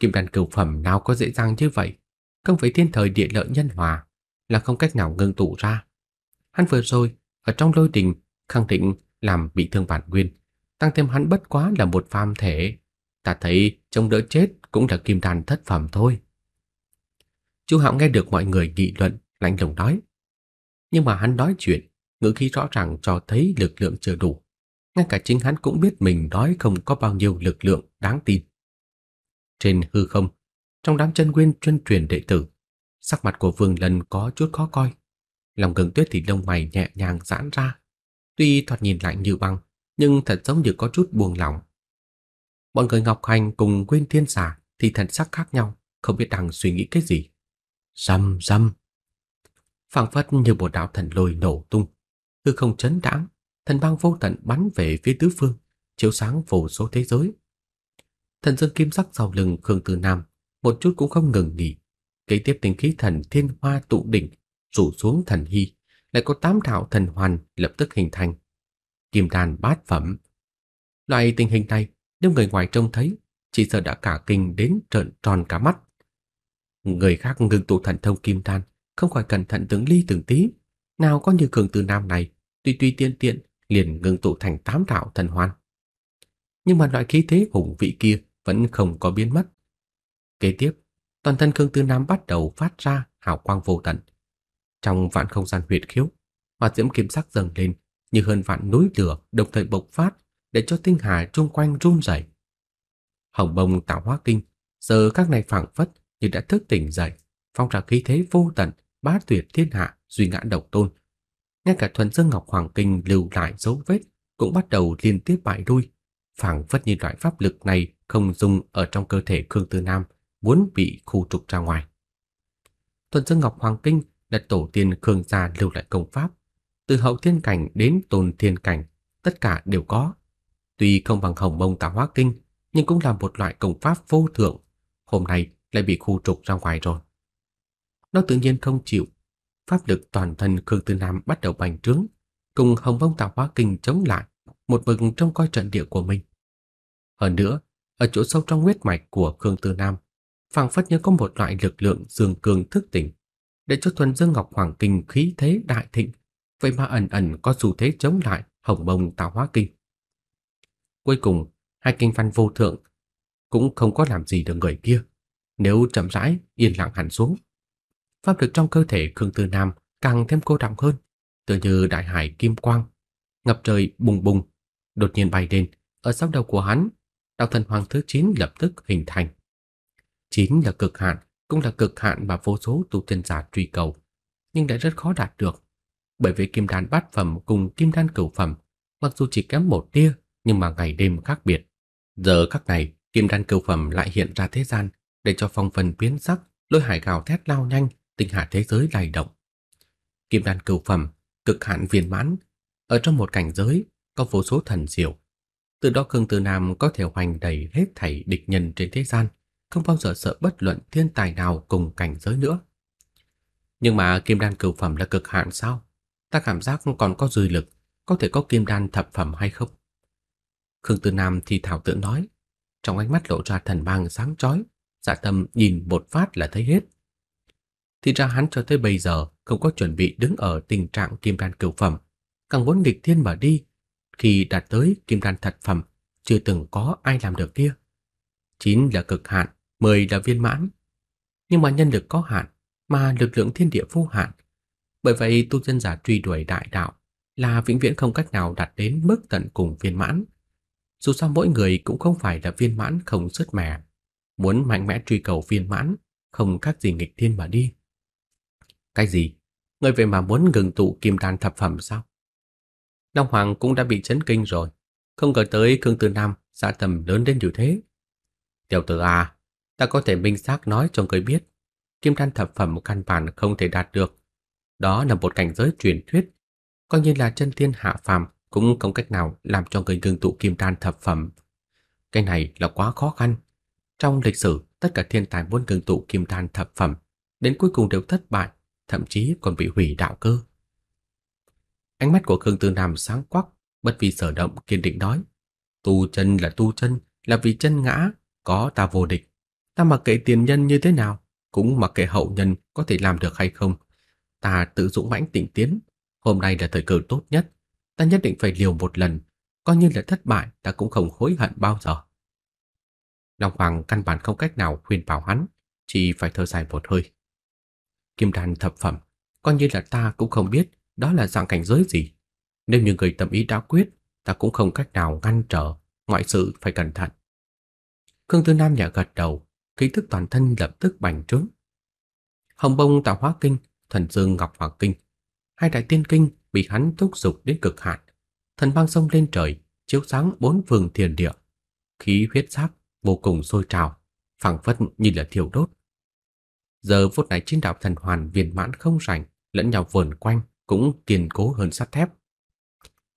Kim đàn cửu phẩm nào có dễ dàng như vậy? Không phải thiên thời địa lợi nhân hòa là không cách nào ngưng tụ ra. Hắn vừa rồi ở trong lôi đình khẳng định làm bị thương bản nguyên, tăng thêm hắn bất quá là một phàm thể, ta thấy trông đỡ chết cũng là kim đàn thất phẩm thôi. chú Hạo nghe được mọi người nghị luận, lạnh lùng nói: nhưng mà hắn nói chuyện, ngữ khí rõ ràng cho thấy lực lượng chưa đủ. Ngay cả chính hắn cũng biết mình nói không có bao nhiêu lực lượng đáng tin. Trên hư không, trong đám chân nguyên chân truyền đệ tử, sắc mặt của Vương Lân có chút khó coi. Lòng gần Tuyết thì lông mày nhẹ nhàng giãn ra, tuy thoạt nhìn lạnh như băng, nhưng thật giống như có chút buồn lòng Bọn người Ngọc Hành cùng Quyên Thiên Giả thì thần sắc khác nhau, không biết đang suy nghĩ cái gì. Rầm rầm phảng phất như một đạo thần lôi nổ tung, hư không chấn đãng, thần băng vô tận bắn về phía tứ phương, chiếu sáng vô số thế giới. Thần dương kim sắc sau lưng Khương Tử Nam, một chút cũng không ngừng nghỉ, kế tiếp tinh khí thần thiên hoa tụ đỉnh, rủ xuống thần hy, lại có tám đạo thần hoàn lập tức hình thành. Kim đàn bát phẩm. Loại tình hình này, nếu người ngoài trông thấy, chỉ sợ đã cả kinh đến trợn tròn cả mắt. Người khác ngừng tụ thần thông kim đan, không khỏi cẩn thận từng ly từng tí, nào có như cường từ nam này, tùy tùy tiên tiện liền ngưng tụ thành tám đạo thần hoàn. Nhưng mà loại khí thế hùng vị kia vẫn không có biến mất. Kế tiếp, toàn thân cường Tư Nam bắt đầu phát ra hào quang vô tận. Trong vạn không gian huyệt khiếu, hỏa diễm kiếm sắc dần lên như hơn vạn núi lửa đồng thời bộc phát để cho tinh hà chung quanh run rẩy. Hồng bông tạo hóa kinh, giờ các này phảng phất như đã thức tỉnh dậy, phong trào khí thế vô tận bá tuyệt thiên hạ, duy ngã độc tôn. Ngay cả thuần dương ngọc hoàng kinh lưu lại dấu vết cũng bắt đầu liên tiếp bại lui, phảng phất như loại pháp lực này không dùng ở trong cơ thể Khương Tư Nam, muốn bị khu trục ra ngoài. Thuần dương ngọc hoàng kinh là tổ tiên Khương gia lưu lại công pháp, từ hậu thiên cảnh đến tồn thiên cảnh, tất cả đều có. Tuy không bằng Hồng Mông Tà Hóa Kinh, nhưng cũng là một loại công pháp vô thượng, hôm nay lại bị khu trục ra ngoài rồi nó tự nhiên không chịu. Pháp lực toàn thân Khương Tư Nam bắt đầu bành trướng, cùng hồng vong tạo hóa kinh chống lại, một mực trong coi trận địa của mình. Hơn nữa, ở chỗ sâu trong huyết mạch của Khương Tư Nam, phảng phất như có một loại lực lượng dương cường thức tỉnh, để cho thuần dương ngọc hoàng kinh khí thế đại thịnh, vậy mà ẩn ẩn có xu thế chống lại hồng bông tạo hóa kinh. Cuối cùng, hai kinh văn vô thượng cũng không có làm gì được người kia, nếu chậm rãi yên lặng hẳn xuống pháp lực trong cơ thể Khương Tư Nam càng thêm cô trọng hơn, tựa như đại hải kim quang, ngập trời bùng bùng, đột nhiên bay lên, ở sau đầu của hắn, đạo thần hoàng thứ 9 lập tức hình thành. Chín là cực hạn, cũng là cực hạn mà vô số tu chân giả truy cầu, nhưng lại rất khó đạt được, bởi vì kim đan bát phẩm cùng kim đan cửu phẩm, mặc dù chỉ kém một tia, nhưng mà ngày đêm khác biệt. Giờ khắc này, kim đan cửu phẩm lại hiện ra thế gian, để cho phong phần biến sắc, lôi hải gào thét lao nhanh, tinh hà thế giới lay động. Kim đan cửu phẩm, cực hạn viên mãn, ở trong một cảnh giới có vô số thần diệu. Từ đó Khương Tư Nam có thể hoành đầy hết thảy địch nhân trên thế gian, không bao giờ sợ bất luận thiên tài nào cùng cảnh giới nữa. Nhưng mà kim đan cửu phẩm là cực hạn sao? Ta cảm giác còn có dư lực, có thể có kim đan thập phẩm hay không? Khương Tư Nam thì thảo tự nói, trong ánh mắt lộ ra thần mang sáng chói, dạ tâm nhìn một phát là thấy hết thì ra hắn cho tới bây giờ không có chuẩn bị đứng ở tình trạng kim đan cửu phẩm, càng muốn nghịch thiên mà đi, khi đạt tới kim đan thật phẩm, chưa từng có ai làm được kia. 9 là cực hạn, mười là viên mãn. Nhưng mà nhân lực có hạn, mà lực lượng thiên địa vô hạn. Bởi vậy tu chân giả truy đuổi đại đạo là vĩnh viễn không cách nào đạt đến mức tận cùng viên mãn. Dù sao mỗi người cũng không phải là viên mãn không sứt mẻ, muốn mạnh mẽ truy cầu viên mãn, không khác gì nghịch thiên mà đi. Cái gì? Ngươi về mà muốn ngừng tụ kim đan thập phẩm sao? Long Hoàng cũng đã bị chấn kinh rồi. Không ngờ tới Khương Tư Nam xã tầm lớn đến như thế. Tiểu tử à, ta có thể minh xác nói cho người biết. Kim đan thập phẩm căn bản không thể đạt được. Đó là một cảnh giới truyền thuyết. Coi như là chân thiên hạ phàm cũng không cách nào làm cho người ngừng tụ kim đan thập phẩm. Cái này là quá khó khăn. Trong lịch sử, tất cả thiên tài muốn ngừng tụ kim đan thập phẩm đến cuối cùng đều thất bại thậm chí còn bị hủy đạo cơ. Ánh mắt của Khương Tư Nam sáng quắc, bất vì sở động kiên định nói: "Tu chân là tu chân, là vì chân ngã, có ta vô địch, ta mặc kệ tiền nhân như thế nào, cũng mặc kệ hậu nhân có thể làm được hay không, ta tự dũng mãnh tịnh tiến, hôm nay là thời cơ tốt nhất, ta nhất định phải liều một lần, coi như là thất bại ta cũng không hối hận bao giờ." Long Hoàng căn bản không cách nào khuyên bảo hắn, chỉ phải thở dài một hơi kim đan thập phẩm, coi như là ta cũng không biết đó là dạng cảnh giới gì. Nếu như người tâm ý đã quyết, ta cũng không cách nào ngăn trở, ngoại sự phải cẩn thận. Khương Tư Nam nhả gật đầu, khí thức toàn thân lập tức bành trướng. Hồng bông tạo hóa kinh, thần dương ngọc hoàng kinh, hai đại tiên kinh bị hắn thúc dục đến cực hạn, thần băng sông lên trời, chiếu sáng bốn phương thiên địa, khí huyết sắc vô cùng sôi trào, phảng phất như là thiêu đốt. Giờ phút này chín đạo thần hoàn viên mãn không rảnh, lẫn nhau vờn quanh cũng kiên cố hơn sắt thép.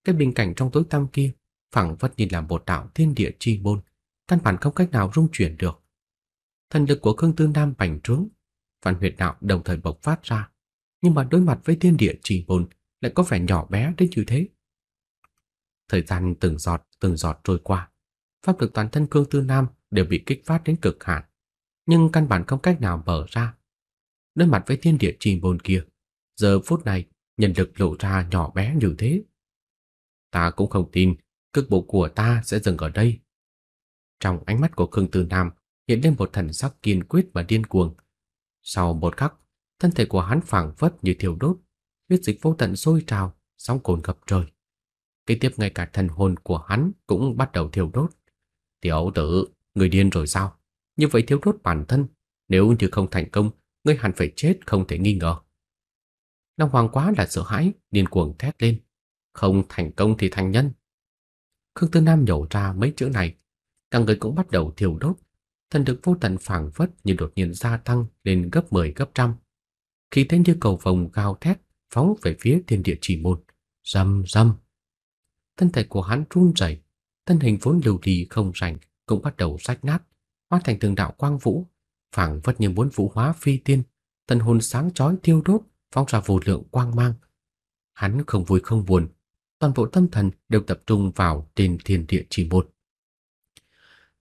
Cái bình cảnh trong tối tăm kia phẳng phất nhìn là một đạo thiên địa chi môn, căn bản không cách nào rung chuyển được. Thần lực của Khương Tương Nam bành trướng, phản Huyệt Đạo đồng thời bộc phát ra, nhưng mà đối mặt với thiên địa chi môn lại có vẻ nhỏ bé đến như thế. Thời gian từng giọt từng giọt trôi qua, pháp lực toàn thân Khương Tư Nam đều bị kích phát đến cực hạn nhưng căn bản không cách nào mở ra. Đối mặt với thiên địa chìm bồn kia, giờ phút này nhân lực lộ ra nhỏ bé như thế. Ta cũng không tin cước bộ của ta sẽ dừng ở đây. Trong ánh mắt của Khương Tử Nam hiện lên một thần sắc kiên quyết và điên cuồng. Sau một khắc, thân thể của hắn phảng phất như thiêu đốt, huyết dịch vô tận sôi trào, sóng cồn ngập trời. Kế tiếp ngay cả thần hồn của hắn cũng bắt đầu thiêu đốt. Tiểu tử, người điên rồi sao? như vậy thiếu đốt bản thân, nếu như không thành công, ngươi hẳn phải chết không thể nghi ngờ. Long Hoàng quá là sợ hãi, điên cuồng thét lên. Không thành công thì thành nhân. Khương Tư Nam nhổ ra mấy chữ này, cả người cũng bắt đầu thiêu đốt, thần lực vô tận phảng phất như đột nhiên gia tăng lên gấp 10 gấp trăm. Khi thế như cầu vồng cao thét phóng về phía thiên địa chỉ một rầm rầm. Thân thể của hắn run rẩy, thân hình vốn lưu ly không rảnh cũng bắt đầu rách nát hóa thành từng đạo quang vũ, phảng phất như muốn vũ hóa phi tiên, thần hồn sáng chói thiêu đốt, phóng ra vô lượng quang mang. Hắn không vui không buồn, toàn bộ tâm thần đều tập trung vào trên thiên địa chỉ một.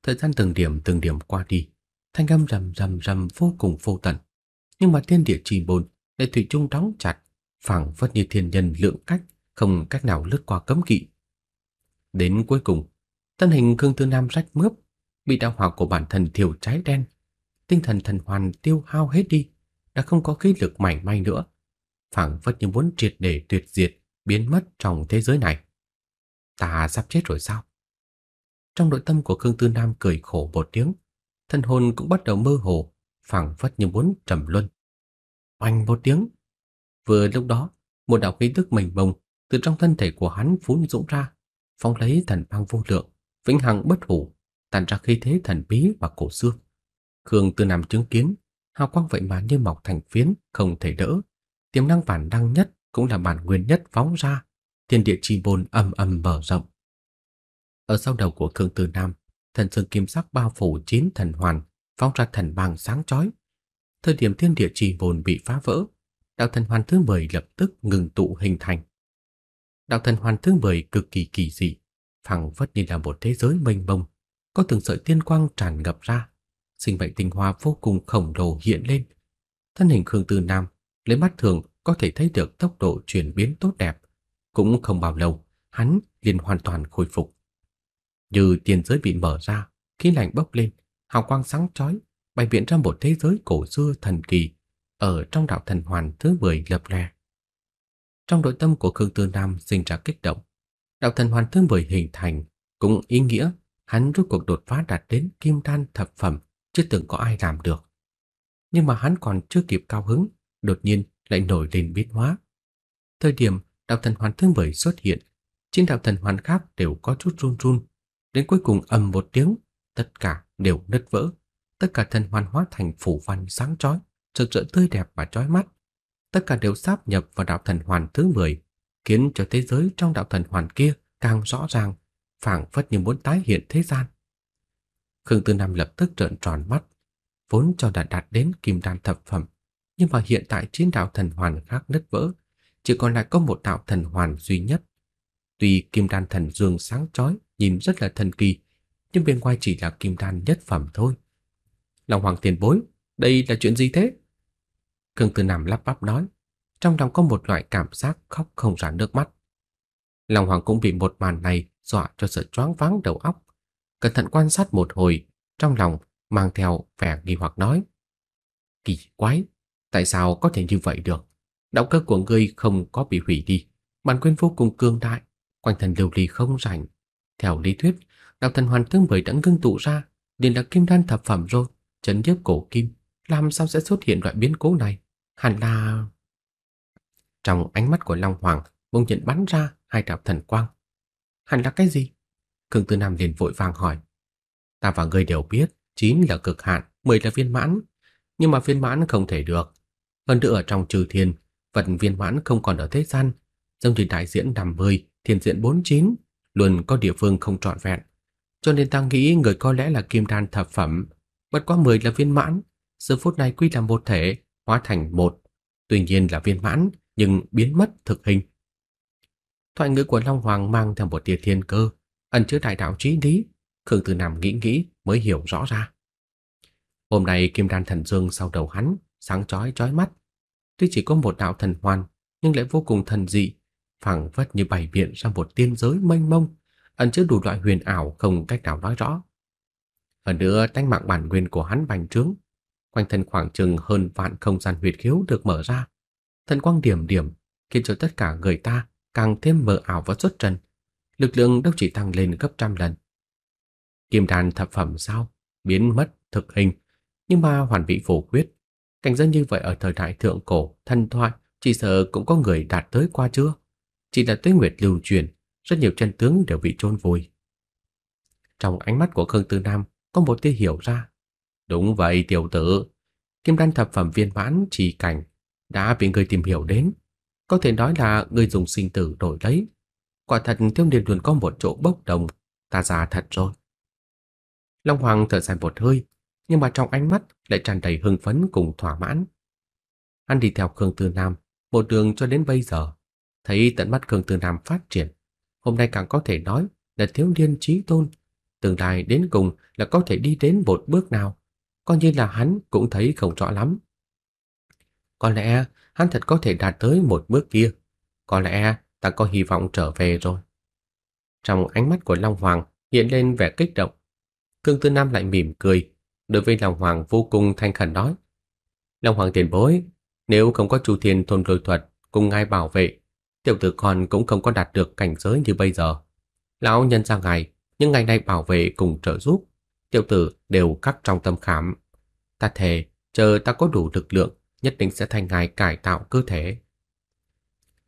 Thời gian từng điểm từng điểm qua đi, thanh âm rầm rầm rầm vô cùng vô tận, nhưng mà thiên địa chỉ bồn lại thủy chung đóng chặt, phảng phất như thiên nhân lượng cách, không cách nào lướt qua cấm kỵ. Đến cuối cùng, thân hình Khương Tư Nam rách mướp bị đạo hỏa của bản thân thiêu cháy đen, tinh thần thần hoàn tiêu hao hết đi, đã không có khí lực mảy may nữa, phảng phất như muốn triệt để tuyệt diệt, biến mất trong thế giới này. Ta sắp chết rồi sao? Trong nội tâm của Khương Tư Nam cười khổ một tiếng, thân hồn cũng bắt đầu mơ hồ, phảng phất như muốn trầm luân. Oanh một tiếng, vừa lúc đó, một đạo khí tức mềm bồng từ trong thân thể của hắn phun dũng ra, phóng lấy thần băng vô lượng, vĩnh hằng bất hủ tản ra khí thế thần bí và cổ xưa. Khương Tư Nam chứng kiến, hào quang vậy mà như mọc thành phiến, không thể đỡ. Tiềm năng bản năng nhất cũng là bản nguyên nhất phóng ra, thiên địa chi bồn âm âm mở rộng. Ở sau đầu của Khương Tư Nam, thần sương kim sắc bao phủ chín thần hoàn, phóng ra thần bàng sáng chói. Thời điểm thiên địa trì bồn bị phá vỡ, đạo thần hoàn thứ 10 lập tức ngừng tụ hình thành. Đạo thần hoàn thứ 10 cực kỳ kỳ dị, phẳng phất như là một thế giới mênh mông có từng sợi tiên quang tràn ngập ra, sinh mệnh tinh hoa vô cùng khổng lồ hiện lên. Thân hình Khương Tư Nam lấy mắt thường có thể thấy được tốc độ chuyển biến tốt đẹp, cũng không bao lâu, hắn liền hoàn toàn khôi phục. Như tiền giới bị mở ra, khí lạnh bốc lên, hào quang sáng chói, bày biện ra một thế giới cổ xưa thần kỳ ở trong đạo thần hoàn thứ 10 lập lè. Trong nội tâm của Khương Tư Nam sinh ra kích động, đạo thần hoàn thứ 10 hình thành cũng ý nghĩa hắn rốt cuộc đột phá đạt đến kim đan thập phẩm, chưa từng có ai làm được. Nhưng mà hắn còn chưa kịp cao hứng, đột nhiên lại nổi lên biến hóa. Thời điểm đạo thần hoàn thứ 10 xuất hiện, chín đạo thần hoàn khác đều có chút run run, đến cuối cùng ầm một tiếng, tất cả đều nứt vỡ, tất cả thần hoàn hóa thành phủ văn sáng chói, rực rỡ tươi đẹp và chói mắt. Tất cả đều sáp nhập vào đạo thần hoàn thứ 10, khiến cho thế giới trong đạo thần hoàn kia càng rõ ràng phảng phất như muốn tái hiện thế gian. Khương Tư Nam lập tức trợn tròn mắt, vốn cho đã đạt đến kim đan thập phẩm, nhưng mà hiện tại chín đạo thần hoàn khác nứt vỡ, chỉ còn lại có một đạo thần hoàn duy nhất. Tuy kim đan thần dương sáng chói, nhìn rất là thần kỳ, nhưng bên ngoài chỉ là kim đan nhất phẩm thôi. Lòng hoàng tiền bối, đây là chuyện gì thế? Khương Tư Nam lắp bắp nói, trong lòng có một loại cảm giác khóc không ra nước mắt. Lòng hoàng cũng bị một màn này dọa cho sợ choáng váng đầu óc. Cẩn thận quan sát một hồi, trong lòng mang theo vẻ nghi hoặc nói: "Kỳ quái, tại sao có thể như vậy được? động cơ của ngươi không có bị hủy đi, bản quyền vô cùng cương đại, quanh thần lưu ly không rảnh. Theo lý thuyết, đạo thần hoàn thứ 10 đã ngưng tụ ra, liền là kim đan thập phẩm rồi, chấn nhiếp cổ kim, làm sao sẽ xuất hiện loại biến cố này? Hẳn là Trong ánh mắt của Long Hoàng bỗng nhiên bắn ra hai đạo thần quang, Hắn là cái gì? Khương Tư Nam liền vội vàng hỏi. Ta và ngươi đều biết, 9 là cực hạn, 10 là viên mãn, nhưng mà viên mãn không thể được. Hơn nữa ở trong trừ thiên, vật viên mãn không còn ở thế gian, giống như đại diễn 50, thiên diễn 49, luôn có địa phương không trọn vẹn. Cho nên ta nghĩ người có lẽ là kim đan thập phẩm, bất quá 10 là viên mãn, giờ phút này quy là một thể, hóa thành một. Tuy nhiên là viên mãn, nhưng biến mất thực hình. Thoại ngữ của Long Hoàng mang theo một tia thiên cơ, ẩn chứa đại đạo trí lý, Khương Tử Nam nghĩ nghĩ mới hiểu rõ ra. Hôm nay kim đan thần dương sau đầu hắn sáng chói chói mắt, tuy chỉ có một đạo thần hoàn nhưng lại vô cùng thần dị, phảng phất như bày biện ra một tiên giới mênh mông, ẩn chứa đủ loại huyền ảo không cách nào nói rõ. Hơn nữa tánh mạng bản nguyên của hắn bành trướng, quanh thân khoảng chừng hơn vạn không gian huyệt khiếu được mở ra, thần quang điểm điểm khiến cho tất cả người ta càng thêm mờ ảo và xuất trần, lực lượng đâu chỉ tăng lên gấp trăm lần. Kim đàn thập phẩm sao, biến mất thực hình, nhưng mà hoàn vị phổ quyết, cảnh giới như vậy ở thời đại thượng cổ, thần thoại, chỉ sợ cũng có người đạt tới qua chưa? Chỉ là tuyết nguyệt lưu truyền, rất nhiều chân tướng đều bị chôn vùi. Trong ánh mắt của Khương Tư Nam có một tia hiểu ra. Đúng vậy tiểu tử, kim đan thập phẩm viên mãn chỉ cảnh đã bị người tìm hiểu đến, có thể nói là người dùng sinh tử đổi lấy. Quả thật thiếu niên luôn có một chỗ bốc đồng, ta già thật rồi. Long Hoàng thở dài một hơi, nhưng mà trong ánh mắt lại tràn đầy hưng phấn cùng thỏa mãn. Hắn đi theo Khương Tư Nam, một đường cho đến bây giờ, thấy tận mắt Khương Tư Nam phát triển, hôm nay càng có thể nói là thiếu niên trí tôn, tương lai đến cùng là có thể đi đến một bước nào, coi như là hắn cũng thấy không rõ lắm. Có lẽ hắn thật có thể đạt tới một bước kia. Có lẽ ta có hy vọng trở về rồi. Trong ánh mắt của Long Hoàng hiện lên vẻ kích động. Cương Tư Nam lại mỉm cười, đối với Long Hoàng vô cùng thanh khẩn nói. Long Hoàng tiền bối, nếu không có chủ thiền thôn lôi thuật cùng ngài bảo vệ, tiểu tử con cũng không có đạt được cảnh giới như bây giờ. Lão nhân ra ngài, những ngày nay bảo vệ cùng trợ giúp, tiểu tử đều cắt trong tâm khảm. Ta thề, chờ ta có đủ lực lượng, nhất định sẽ thành ngài cải tạo cơ thể.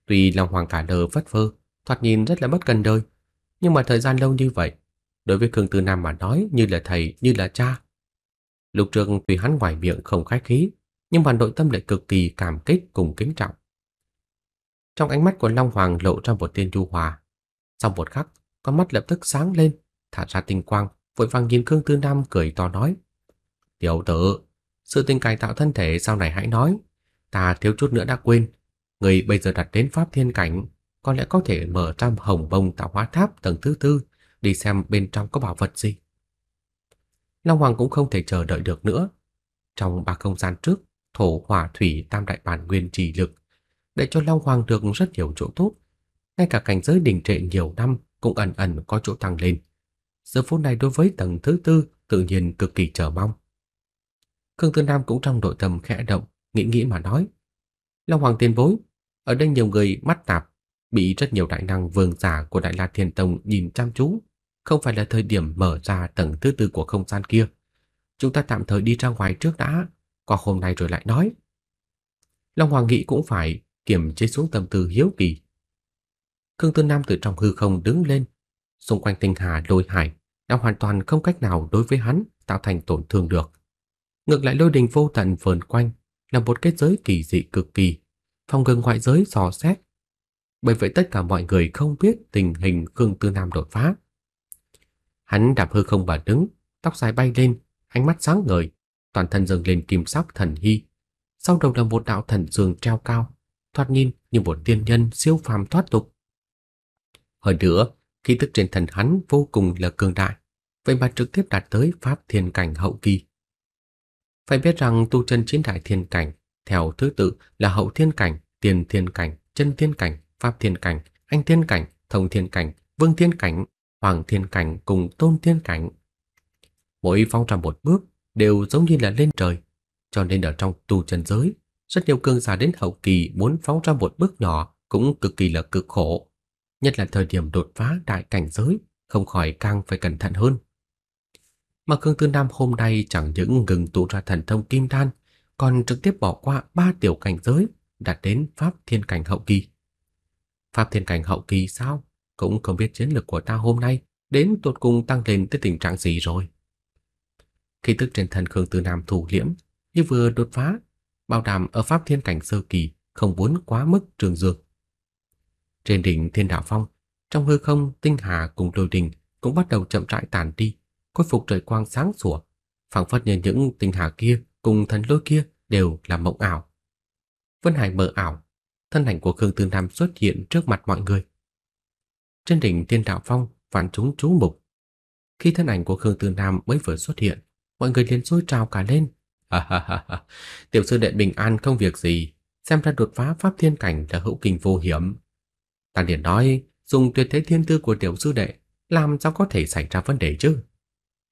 Tuy Long Hoàng cả lờ vất vơ, thoạt nhìn rất là bất cần đời, nhưng mà thời gian lâu như vậy, đối với Khương Tư Nam mà nói như là thầy, như là cha. Lục Trường tùy hắn ngoài miệng không khách khí, nhưng mà nội tâm lại cực kỳ cảm kích cùng kính trọng. Trong ánh mắt của Long Hoàng lộ ra một tiên du hòa. Sau một khắc, con mắt lập tức sáng lên, thả ra tinh quang, vội vàng nhìn Khương Tư Nam cười to nói. Tiểu tử, sự tình cải tạo thân thể sau này hãy nói. Ta thiếu chút nữa đã quên. Người bây giờ đặt đến pháp thiên cảnh, có lẽ có thể mở ra hồng bông tạo hóa tháp tầng thứ tư, đi xem bên trong có bảo vật gì. Long Hoàng cũng không thể chờ đợi được nữa. Trong ba không gian trước, thổ hỏa thủy tam đại bản nguyên trì lực, để cho Long Hoàng được rất nhiều chỗ tốt. Ngay cả cảnh giới đình trệ nhiều năm cũng ẩn ẩn có chỗ tăng lên. Giờ phút này đối với tầng thứ tư tự nhiên cực kỳ chờ mong. Khương Tư Nam cũng trong nội tâm khẽ động, nghĩ nghĩ mà nói. Long Hoàng tiền bối, ở đây nhiều người mắt tạp, bị rất nhiều đại năng vương giả của Đại La Thiên Tông nhìn chăm chú, không phải là thời điểm mở ra tầng thứ tư của không gian kia. Chúng ta tạm thời đi ra ngoài trước đã, qua hôm nay rồi lại nói. Long Hoàng nghĩ cũng phải kiềm chế xuống tâm tư hiếu kỳ. Khương Tư Nam từ trong hư không đứng lên, xung quanh tinh hà lôi hải đã hoàn toàn không cách nào đối với hắn tạo thành tổn thương được. Ngược lại lôi đình vô tận vờn quanh là một cái giới kỳ dị cực kỳ, phòng gần ngoại giới dò xét. Bởi vậy tất cả mọi người không biết tình hình Khương Tư Nam đột phá. Hắn đạp hư không mà đứng, tóc dài bay lên, ánh mắt sáng ngời, toàn thân dâng lên kim sắc thần hy. Sau đầu là một đạo thần dương treo cao, thoạt nhìn như một tiên nhân siêu phàm thoát tục. Hơn nữa, khí tức trên thần hắn vô cùng là cường đại, vậy mà trực tiếp đạt tới pháp thiên cảnh hậu kỳ. Phải biết rằng tu chân chín đại thiên cảnh theo thứ tự là hậu thiên cảnh, tiền thiên cảnh, chân thiên cảnh, pháp thiên cảnh, anh thiên cảnh, thông thiên cảnh, vương thiên cảnh, hoàng thiên cảnh cùng tôn thiên cảnh. Mỗi phong trào một bước đều giống như là lên trời, cho nên ở trong tu chân giới, rất nhiều cường giả đến hậu kỳ muốn phóng ra một bước nhỏ cũng cực kỳ là cực khổ, nhất là thời điểm đột phá đại cảnh giới, không khỏi càng phải cẩn thận hơn mà Khương Tư Nam hôm nay chẳng những ngừng tụ ra thần thông kim đan, còn trực tiếp bỏ qua ba tiểu cảnh giới đạt đến pháp thiên cảnh hậu kỳ. Pháp thiên cảnh hậu kỳ sao? Cũng không biết chiến lực của ta hôm nay đến tuột cùng tăng lên tới tình trạng gì rồi. Khi tức trên thần Khương Tư Nam thủ liễm, như vừa đột phá, bảo đảm ở pháp thiên cảnh sơ kỳ không muốn quá mức trường dược. Trên đỉnh Thiên Đạo Phong, trong hư không tinh hà cùng lôi đình cũng bắt đầu chậm rãi tàn đi, khôi phục trời quang sáng sủa, phảng phất như những tinh hà kia cùng thần lôi kia đều là mộng ảo. Vân Hải mờ ảo, thân ảnh của Khương Tư Nam xuất hiện trước mặt mọi người. Trên đỉnh Thiên Đạo Phong, vạn chúng chú mục. Khi thân ảnh của Khương Tư Nam mới vừa xuất hiện, mọi người liền sôi trào cả lên. Ha tiểu sư đệ bình an không việc gì, xem ra đột phá pháp thiên cảnh là hữu kinh vô hiểm. Ta liền nói, dùng tuyệt thế thiên tư của tiểu sư đệ, làm sao có thể xảy ra vấn đề chứ?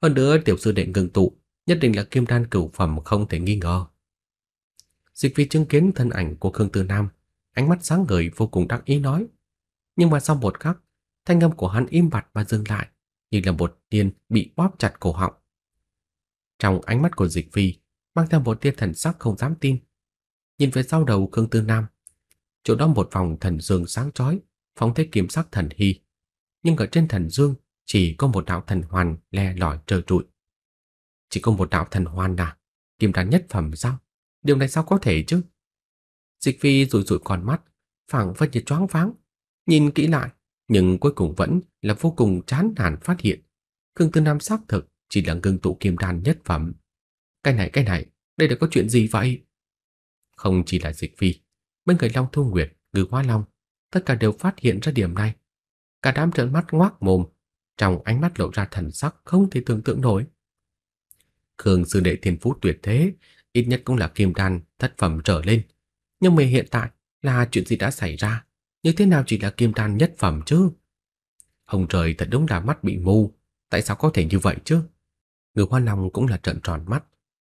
Hơn nữa tiểu sư đệ ngừng tụ nhất định là kim đan cửu phẩm không thể nghi ngờ. Dịch vi chứng kiến thân ảnh của Khương Tư Nam, ánh mắt sáng ngời vô cùng đắc ý nói. Nhưng mà sau một khắc, thanh âm của hắn im bặt và dừng lại, như là một tiên bị bóp chặt cổ họng. Trong ánh mắt của dịch vi, mang theo một tia thần sắc không dám tin. Nhìn về sau đầu Khương Tư Nam, chỗ đó một vòng thần dương sáng chói, phóng thế kiểm sắc thần hy. Nhưng ở trên thần dương chỉ có một đạo thần hoàn le lỏi trơ trụi. Chỉ có một đạo thần hoàn à? Kim đan nhất phẩm sao? Điều này sao có thể chứ? Dịch Phi rủi rủi con mắt, phảng phất như choáng váng, nhìn kỹ lại, nhưng cuối cùng vẫn là vô cùng chán nản phát hiện, cương Tư Nam xác thực chỉ là ngưng tụ kim đan nhất phẩm. Cái này cái này, đây là có chuyện gì vậy? Không chỉ là Dịch Phi, mấy người Long Thu Nguyệt, Ngư Hoa Long, tất cả đều phát hiện ra điểm này. Cả đám trợn mắt ngoác mồm, trong ánh mắt lộ ra thần sắc không thể tưởng tượng nổi. Khương sư đệ thiên phú tuyệt thế, ít nhất cũng là kim đan thất phẩm trở lên, nhưng mà hiện tại là chuyện gì đã xảy ra, như thế nào chỉ là kim đan nhất phẩm chứ? Ông trời thật đúng là mắt bị mù, tại sao có thể như vậy chứ? Người Hoa Long cũng là trợn tròn mắt,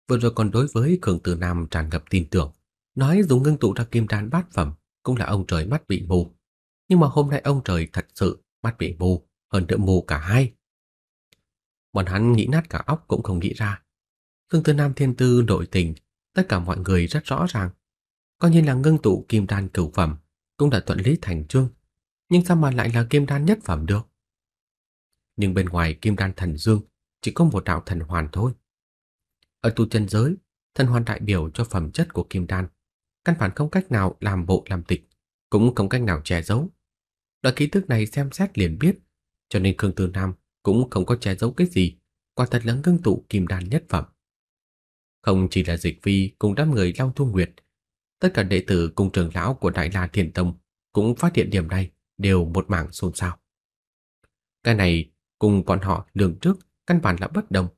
vừa rồi còn đối với Khương Tử Nam tràn ngập tin tưởng, nói dùng ngưng tụ ra kim đan bát phẩm cũng là ông trời mắt bị mù. Nhưng mà hôm nay ông trời thật sự mắt bị mù hơn nữa mù cả hai. Bọn hắn nghĩ nát cả óc cũng không nghĩ ra. Khương Tư Nam Thiên Tư nội tình, tất cả mọi người rất rõ ràng. Coi như là ngưng tụ kim đan cửu phẩm, cũng đã thuận lý thành chương. Nhưng sao mà lại là kim đan nhất phẩm được? Nhưng bên ngoài kim đan thần dương chỉ có một đạo thần hoàn thôi. Ở tu chân giới, thần hoàn đại biểu cho phẩm chất của kim đan. Căn bản không cách nào làm bộ làm tịch, cũng không cách nào che giấu. đoạn ký thức này xem xét liền biết cho nên Khương Tư Nam cũng không có che giấu cái gì, quả thật là ngưng tụ kim đan nhất phẩm. Không chỉ là Dịch Vi cùng đám người Long Thu Nguyệt, tất cả đệ tử cùng trưởng lão của Đại La Thiền Tông cũng phát hiện điểm này, đều một mảng xôn xao. Cái này cùng bọn họ lường trước căn bản là bất đồng.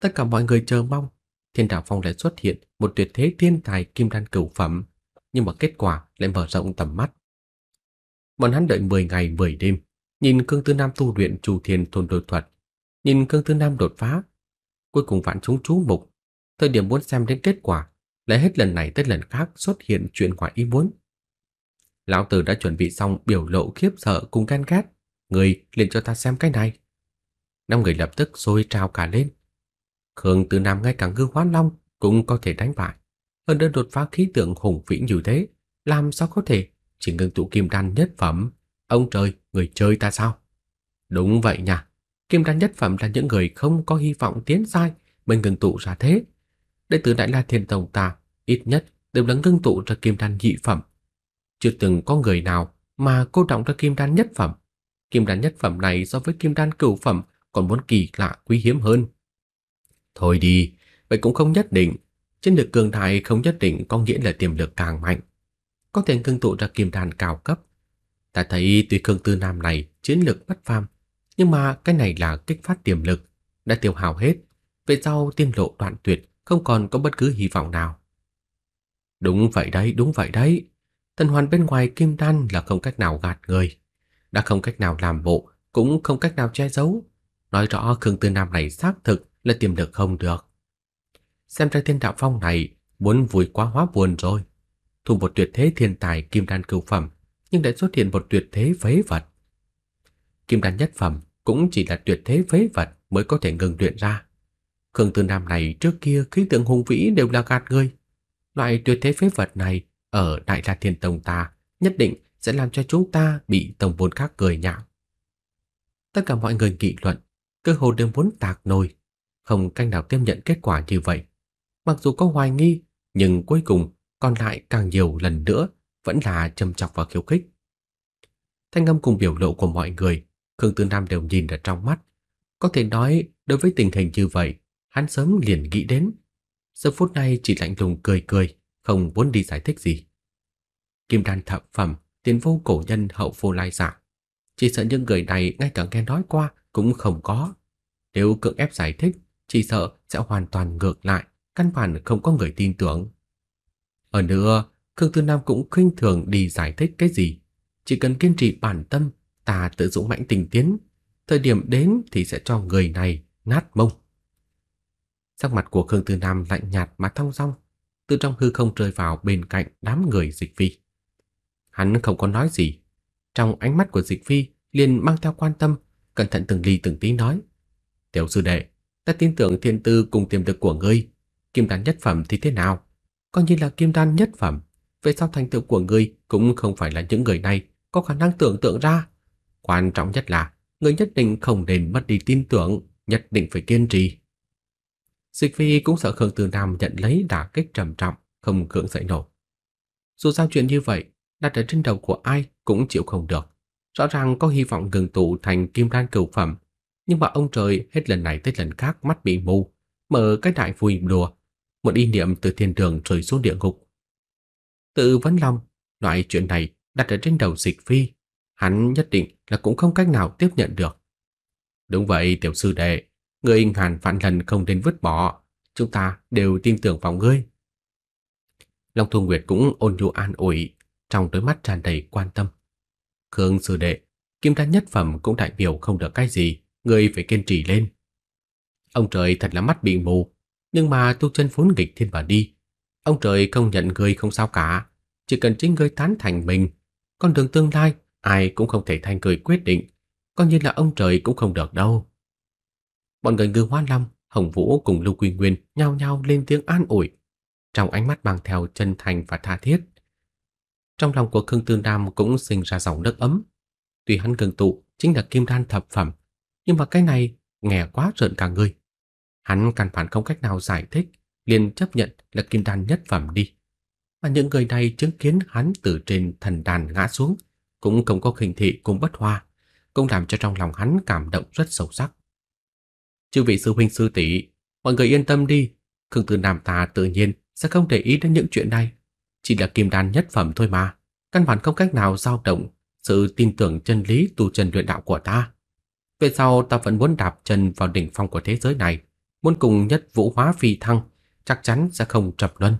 Tất cả mọi người chờ mong Thiên Đạo Phong lại xuất hiện một tuyệt thế thiên tài kim đan cửu phẩm, nhưng mà kết quả lại mở rộng tầm mắt. Bọn hắn đợi 10 ngày 10 đêm, nhìn Cương Tư Nam tu luyện chủ thiền thôn đột thuật, nhìn Cương Tư Nam đột phá, cuối cùng vạn chúng chú mục, thời điểm muốn xem đến kết quả, lại hết lần này tới lần khác xuất hiện chuyện ngoài ý muốn. Lão tử đã chuẩn bị xong biểu lộ khiếp sợ cùng can ghét, người liền cho ta xem cái này. Năm người lập tức sôi trào cả lên. Khương Tư Nam ngay cả ngư hóa long cũng có thể đánh bại. Hơn nữa đột phá khí tượng hùng vĩ như thế, làm sao có thể chỉ ngưng tụ kim đan nhất phẩm Ông trời, người chơi ta sao? Đúng vậy nha. Kim đan nhất phẩm là những người không có hy vọng tiến sai mình ngừng tụ ra thế. Đệ tử Đại La Thiên Tông ta ít nhất đều đã ngưng tụ ra kim đan nhị phẩm. Chưa từng có người nào mà cô động ra kim đan nhất phẩm. Kim đan nhất phẩm này so với kim đan cửu phẩm còn muốn kỳ lạ quý hiếm hơn. Thôi đi, vậy cũng không nhất định. Chiến lược cường đại không nhất định có nghĩa là tiềm lực càng mạnh. Có thể ngưng tụ ra kim đan cao cấp Ta thấy tuy Khương Tư Nam này chiến lược bất phàm, nhưng mà cái này là kích phát tiềm lực, đã tiêu hao hết, về sau tiên lộ đoạn tuyệt, không còn có bất cứ hy vọng nào. Đúng vậy đấy, đúng vậy đấy. Tần hoàn bên ngoài kim đan là không cách nào gạt người, đã không cách nào làm bộ, cũng không cách nào che giấu. Nói rõ Khương Tư Nam này xác thực là tiềm lực không được. Xem ra thiên đạo phong này muốn vui quá hóa buồn rồi. thu một tuyệt thế thiên tài kim đan cửu phẩm nhưng lại xuất hiện một tuyệt thế phế vật. Kim đan nhất phẩm cũng chỉ là tuyệt thế phế vật mới có thể ngừng luyện ra. Khương Tư Nam này trước kia khí tượng hùng vĩ đều là gạt người. Loại tuyệt thế phế vật này ở Đại La Thiên Tông ta nhất định sẽ làm cho chúng ta bị tổng vốn khác cười nhạo. Tất cả mọi người nghị luận, cơ hồ đều muốn tạc nồi, không canh nào tiếp nhận kết quả như vậy. Mặc dù có hoài nghi, nhưng cuối cùng còn lại càng nhiều lần nữa vẫn là châm chọc và khiêu khích. Thanh âm cùng biểu lộ của mọi người, Khương Tư Nam đều nhìn ở trong mắt. Có thể nói, đối với tình hình như vậy, hắn sớm liền nghĩ đến. Giờ phút này chỉ lạnh lùng cười cười, không muốn đi giải thích gì. Kim đan thập phẩm, tiền vô cổ nhân hậu vô lai giả. Chỉ sợ những người này ngay cả nghe nói qua cũng không có. Nếu cưỡng ép giải thích, chỉ sợ sẽ hoàn toàn ngược lại, căn bản không có người tin tưởng. Ở nữa, Khương Tư Nam cũng khinh thường đi giải thích cái gì, chỉ cần kiên trì bản tâm, ta tự dũng mãnh tình tiến, thời điểm đến thì sẽ cho người này nát mông. Sắc mặt của Khương Tư Nam lạnh nhạt mà thong dong, từ trong hư không rơi vào bên cạnh đám người Dịch Phi. Hắn không có nói gì, trong ánh mắt của Dịch Phi liền mang theo quan tâm, cẩn thận từng ly từng tí nói: "Tiểu sư đệ, ta tin tưởng thiên tư cùng tiềm lực của ngươi, kim đan nhất phẩm thì thế nào? Coi như là kim đan nhất phẩm, về sau thành tựu của người cũng không phải là những người này có khả năng tưởng tượng ra. Quan trọng nhất là người nhất định không nên mất đi tin tưởng, nhất định phải kiên trì. Dịch Phi cũng sợ Khương Từ Nam nhận lấy đả kích trầm trọng, không cưỡng dậy nổi. Dù sao chuyện như vậy, đặt ở trên đầu của ai cũng chịu không được. Rõ ràng có hy vọng ngừng tụ thành kim đan cửu phẩm, nhưng mà ông trời hết lần này tới lần khác mắt bị mù, mở cái đại vui đùa, một ý niệm từ thiên đường rơi xuống địa ngục Tự vấn lòng, loại chuyện này đặt ở trên đầu dịch phi, hắn nhất định là cũng không cách nào tiếp nhận được. Đúng vậy tiểu sư đệ, người ngươi hàn vạn lần không nên vứt bỏ, chúng ta đều tin tưởng vào ngươi. Long Thu Nguyệt cũng ôn nhu an ủi, trong đôi mắt tràn đầy quan tâm. Khương sư đệ, kim đan nhất phẩm cũng đại biểu không được cái gì, ngươi phải kiên trì lên. Ông trời thật là mắt bị mù, nhưng mà tu chân vốn nghịch thiên mà đi, Ông trời không nhận người không sao cả, chỉ cần chính người tán thành mình, con đường tương lai ai cũng không thể thay người quyết định, coi như là ông trời cũng không được đâu. Bọn người Ngư Hoa Long, Hồng Vũ cùng Lưu Quy Nguyên nhao nhao lên tiếng an ủi, trong ánh mắt mang theo chân thành và tha thiết. Trong lòng của Khương Tương Nam cũng sinh ra dòng nước ấm. Tuy hắn gần tụ chính là kim đan thập phẩm, nhưng mà cái này nghe quá rợn cả người. Hắn căn bản không cách nào giải thích liền chấp nhận là kim đan nhất phẩm đi. Mà những người này chứng kiến hắn từ trên thần đàn ngã xuống, cũng không có khinh thị cùng bất hoa cũng làm cho trong lòng hắn cảm động rất sâu sắc. Chư vị sư huynh sư tỷ, mọi người yên tâm đi, Khương Tử Nam ta tự nhiên sẽ không để ý đến những chuyện này, chỉ là kim đan nhất phẩm thôi mà, căn bản không cách nào dao động sự tin tưởng chân lý tu chân luyện đạo của ta. Về sau ta vẫn muốn đạp chân vào đỉnh phong của thế giới này, muốn cùng nhất vũ hóa phi thăng chắc chắn sẽ không trập luân.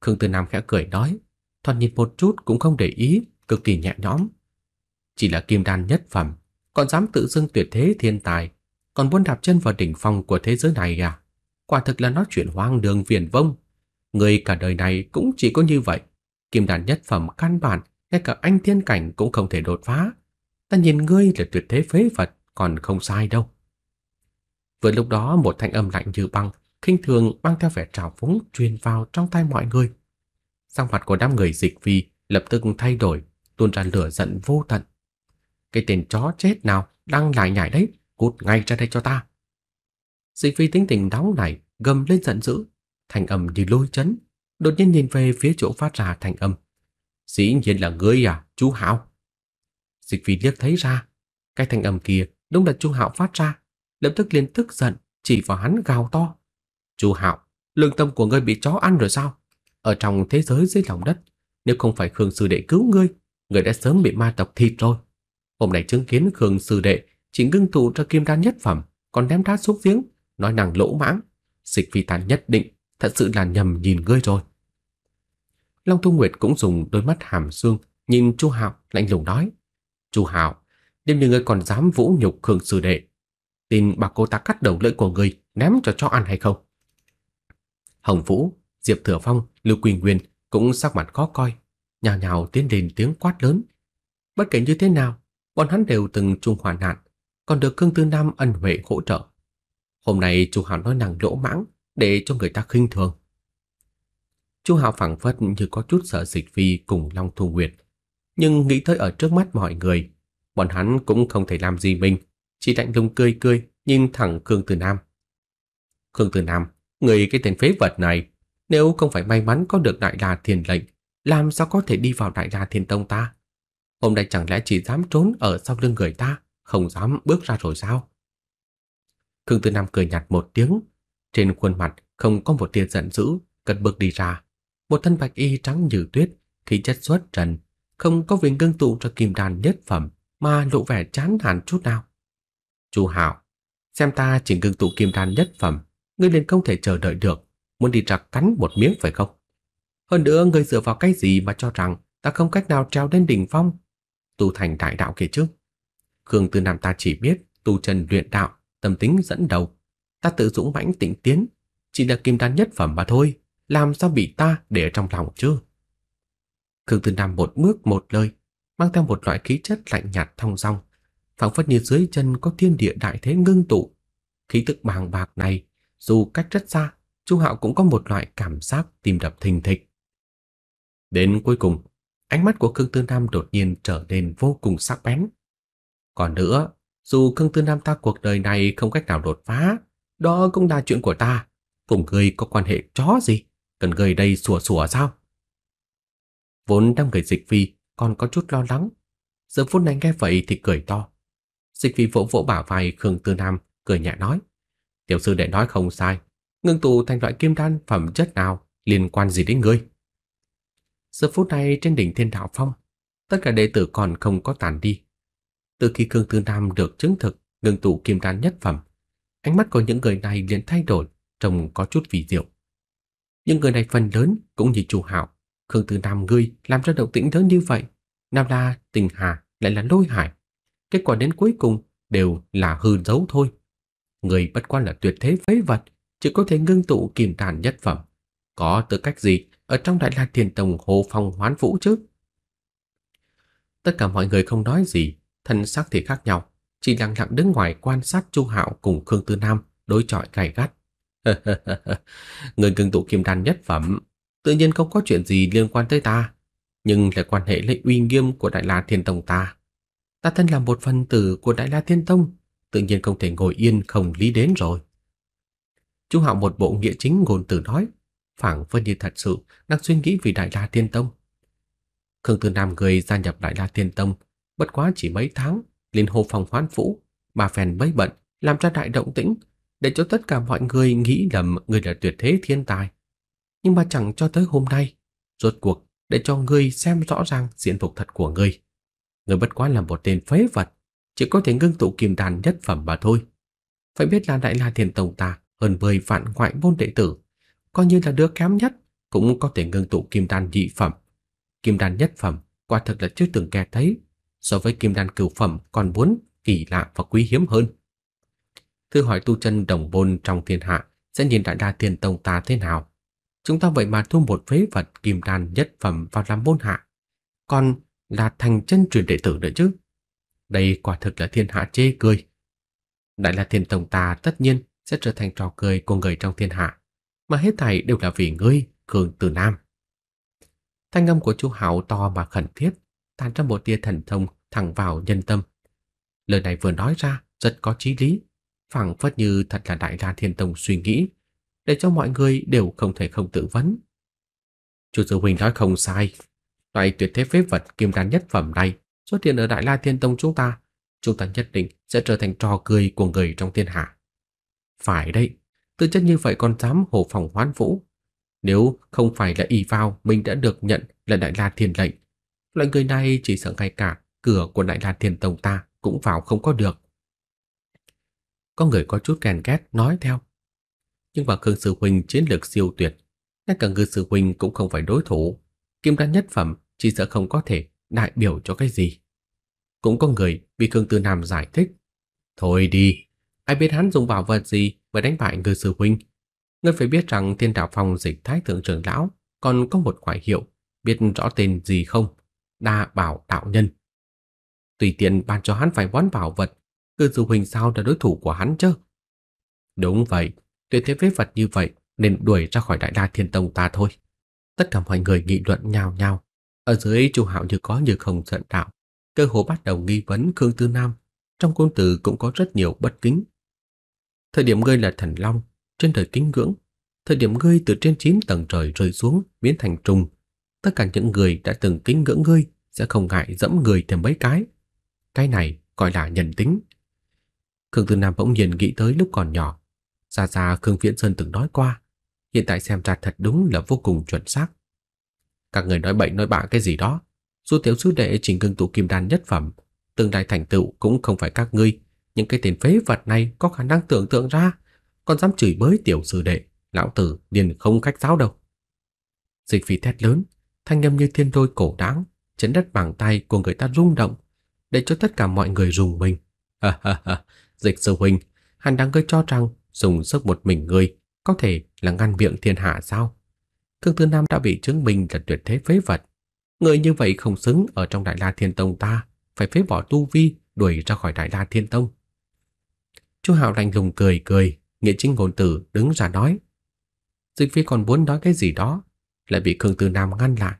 Khương Tư Nam khẽ cười nói, thoạt nhìn một chút cũng không để ý, cực kỳ nhẹ nhõm. Chỉ là kim đan nhất phẩm, còn dám tự dưng tuyệt thế thiên tài, còn buôn đạp chân vào đỉnh phong của thế giới này à? Quả thực là nói chuyện hoang đường viển vông. Người cả đời này cũng chỉ có như vậy. Kim Đan nhất phẩm căn bản, ngay cả anh thiên cảnh cũng không thể đột phá. Ta nhìn ngươi là tuyệt thế phế vật, còn không sai đâu. Vừa lúc đó một thanh âm lạnh như băng khinh thường mang theo vẻ trào phúng truyền vào trong tai mọi người. Sang mặt của đám người dịch vì lập tức thay đổi, tuôn ra lửa giận vô tận. Cái tên chó chết nào đang lại nhảy đấy, cút ngay ra đây cho ta. Dịch vi tính tình đáo này gầm lên giận dữ, thành âm như lôi chấn, đột nhiên nhìn về phía chỗ phát ra thành âm. Dĩ nhiên là ngươi à, chú Hạo. Dịch vi liếc thấy ra, cái thanh âm kia đúng là chú Hạo phát ra, lập tức liền tức giận, chỉ vào hắn gào to. Chu Hạo, lương tâm của ngươi bị chó ăn rồi sao? Ở trong thế giới dưới lòng đất, nếu không phải Khương sư đệ cứu ngươi, ngươi đã sớm bị ma tộc thịt rồi. Hôm nay chứng kiến Khương sư đệ chỉ ngưng tụ ra kim đan nhất phẩm, còn ném đá xuống giếng, nói nàng lỗ mãng, Dịch Phi Tàn nhất định thật sự là nhầm nhìn ngươi rồi. Long Thu Nguyệt cũng dùng đôi mắt hàm xương nhìn Chu Hạo lạnh lùng nói: "Chu Hạo, đêm nay ngươi còn dám vũ nhục Khương sư đệ, tin bà cô ta cắt đầu lưỡi của ngươi ném cho chó ăn hay không?" Hồng Vũ, Diệp Thừa Phong, Lưu Quỳnh Nguyên cũng sắc mặt khó coi, nhào nhào tiến đến tiếng quát lớn. Bất kể như thế nào, bọn hắn đều từng chung hoàn nạn, còn được Cương Tư Nam ân huệ hỗ trợ. Hôm nay Chu Hạo nói nàng lỗ mãng để cho người ta khinh thường. Chu Hạo phẳng phất như có chút sợ Dịch Phi cùng Long Thu Nguyệt, nhưng nghĩ tới ở trước mắt mọi người, bọn hắn cũng không thể làm gì mình, chỉ lạnh lùng cười cười nhìn thẳng Khương Tử Nam. Khương Tử Nam Người cái tên phế vật này, nếu không phải may mắn có được Đại Đà Thiền lệnh, làm sao có thể đi vào Đại Đà Thiền Tông ta? Hôm nay chẳng lẽ chỉ dám trốn ở sau lưng người ta, không dám bước ra rồi sao? Khương Tư Nam cười nhạt một tiếng, trên khuôn mặt không có một tia giận dữ, cất bước đi ra. Một thân bạch y trắng như tuyết, khí chất xuất trần, không có vinh cương tụ cho kim đàn nhất phẩm mà lộ vẻ chán hẳn chút nào. Chu Hạo, xem ta chỉ ngưng tụ kim đan nhất phẩm, ngươi liền không thể chờ đợi được, muốn đi ra cắn một miếng phải không? Hơn nữa ngươi dựa vào cái gì mà cho rằng ta không cách nào trèo lên đỉnh phong? Tu thành đại đạo kia trước. Khương Tư Nam ta chỉ biết tu chân luyện đạo, tâm tính dẫn đầu, ta tự dũng mãnh tịnh tiến, chỉ là kim đan nhất phẩm mà thôi, làm sao bị ta để trong lòng chứ? Khương Tư Nam một bước một lời, mang theo một loại khí chất lạnh nhạt thong dong, phảng phất như dưới chân có thiên địa đại thế ngưng tụ. Khí tức bàng bạc này dù cách rất xa, Chu Hạo cũng có một loại cảm giác tim đập thình thịch. Đến cuối cùng, ánh mắt của Khương Tư Nam đột nhiên trở nên vô cùng sắc bén. Còn nữa, dù Khương Tư Nam ta cuộc đời này không cách nào đột phá, đó cũng là chuyện của ta, cùng ngươi có quan hệ chó gì, cần ngươi đây sủa sủa sao? Vốn đang người dịch phi còn có chút lo lắng, giờ phút này nghe vậy thì cười to. Dịch phi vỗ vỗ bả vai Khương Tư Nam, cười nhẹ nói: Tiểu sư đệ nói không sai, ngưng tụ thành loại kim đan phẩm chất nào liên quan gì đến ngươi? Giờ phút này trên đỉnh Thiên Đạo Phong, tất cả đệ tử còn không có tàn đi. Từ khi Cương Tư Nam được chứng thực ngưng tụ kim đan nhất phẩm, ánh mắt của những người này liền thay đổi, trông có chút vì diệu. Những người này phần lớn cũng như chủ Hạo, Khương Tư Nam ngươi làm ra động tĩnh lớn như vậy, Nam La, Tình Hà lại là lôi hải. Kết quả đến cuối cùng đều là hư dấu thôi người bất quan là tuyệt thế phế vật, chỉ có thể ngưng tụ kim đàn nhất phẩm, có tư cách gì ở trong Đại La Thiên Tông hồ phong hoán vũ chứ? Tất cả mọi người không nói gì, thân sắc thì khác nhau, chỉ lặng lặng đứng ngoài quan sát Chu Hạo cùng Khương Tư Nam đối chọi gay gắt. người ngưng tụ kim đan nhất phẩm, tự nhiên không có chuyện gì liên quan tới ta, nhưng là quan hệ lệ uy nghiêm của Đại La Thiên Tông ta. Ta thân là một phần tử của Đại La Thiên Tông, tự nhiên không thể ngồi yên không lý đến rồi. Chú Hạo một bộ nghĩa chính ngôn từ nói, phảng phất như thật sự đang suy nghĩ vì Đại La Tiên Tông. Khương Tư Nam người gia nhập Đại La Tiên Tông, bất quá chỉ mấy tháng, liền hô phong hoán vũ, mà phèn bấy bận, làm ra đại động tĩnh, để cho tất cả mọi người nghĩ lầm người là tuyệt thế thiên tài. Nhưng mà chẳng cho tới hôm nay, rốt cuộc để cho người xem rõ ràng diện phục thật của người, người bất quá là một tên phế vật, chỉ có thể ngưng tụ kim đan nhất phẩm mà thôi. Phải biết là Đại La Thiên Tông ta hơn 10 vạn ngoại môn đệ tử, coi như là đứa kém nhất cũng có thể ngưng tụ kim đan nhị phẩm. Kim đan nhất phẩm quả thực là chưa từng nghe thấy, so với kim đan cửu phẩm còn muốn kỳ lạ và quý hiếm hơn. Thử hỏi tu chân đồng môn trong thiên hạ sẽ nhìn Đại La Thiên Tông ta thế nào? Chúng ta vậy mà thu một phế vật kim đan nhất phẩm vào làm môn hạ, còn là thành chân truyền đệ tử nữa chứ. Đây quả thực là thiên hạ chê cười. Đại là thiên tổng ta tất nhiên sẽ trở thành trò cười của người trong thiên hạ, mà hết thảy đều là vì ngươi, Cường Tử Nam. Thanh âm của chu Hạo to mà khẩn thiết, tàn ra một tia thần thông thẳng vào nhân tâm. Lời này vừa nói ra rất có chí lý, phảng phất như thật là Đại La Thiên Tông suy nghĩ, để cho mọi người đều không thể không tự vấn. Chu Tử Huỳnh nói không sai, loại tuyệt thế phế vật kim đan nhất phẩm này xuất hiện ở Đại La Thiên Tông chúng ta, chúng ta nhất định sẽ trở thành trò cười của người trong thiên hạ. Phải đấy, tư chất như vậy còn dám hổ phòng hoán vũ. Nếu không phải là y vào mình đã được nhận là Đại La Thiên lệnh, loại người này chỉ sợ ngay cả cửa của Đại La Thiên Tông ta cũng vào không có được. Có người có chút ghen ghét nói theo. Nhưng mà Khương Sư Huynh chiến lược siêu tuyệt, ngay cả Ngư Sư Huynh cũng không phải đối thủ. Kim đan nhất phẩm chỉ sợ không có thể đại biểu cho cái gì. Cũng có người bị Khương Tư Nam giải thích. Thôi đi, ai biết hắn dùng bảo vật gì và đánh bại ngư sư huynh. Ngươi phải biết rằng thiên đạo phòng dịch thái thượng trưởng lão còn có một ngoại hiệu, biết rõ tên gì không? Đa bảo đạo nhân. Tùy tiện ban cho hắn phải món bảo vật, ngư sư huynh sao là đối thủ của hắn chứ? Đúng vậy, tuyệt thế phế vật như vậy nên đuổi ra khỏi đại đa thiên tông ta thôi. Tất cả mọi người nghị luận nhào nhào, ở dưới Chu Hạo như có như không giận đạo, cơ hồ bắt đầu nghi vấn Khương Tư Nam, trong ngôn từ cũng có rất nhiều bất kính. Thời điểm ngươi là thần long, trên trời kính ngưỡng, thời điểm ngươi từ trên 9 tầng trời rơi xuống biến thành trùng, tất cả những người đã từng kính ngưỡng ngươi sẽ không ngại dẫm người thêm mấy cái. Cái này gọi là nhân tính. Khương Tư Nam bỗng nhiên nghĩ tới lúc còn nhỏ, xa xa Khương Viễn Sơn từng nói qua, hiện tại xem ra thật đúng là vô cùng chuẩn xác. Các người nói bệnh nói bạ cái gì đó. Dù tiểu sư đệ trình cương tụ kim đan nhất phẩm, tương lai thành tựu cũng không phải các ngươi. Những cái tên phế vật này có khả năng tưởng tượng ra, còn dám chửi bới tiểu sư đệ, lão tử liền không khách giáo đâu. Dịch phi thét lớn, thanh âm như thiên lôi cổ đáng, chấn đất bằng tay của người ta rung động, để cho tất cả mọi người rùng mình. Ha ha ha, dịch sư huynh, hắn đang gây cho rằng dùng sức một mình người có thể là ngăn miệng thiên hạ sao? Thương Tư Nam đã bị chứng minh là tuyệt thế phế vật. Người như vậy không xứng ở trong Đại La Thiên Tông ta, phải phế bỏ tu vi, đuổi ra khỏi Đại La Thiên Tông. Chu Hạo lạnh lùng cười cười, Nghĩa Chính ngôn tử đứng ra nói. Dịch Phi còn muốn nói cái gì đó, lại bị Khương Tư Nam ngăn lại.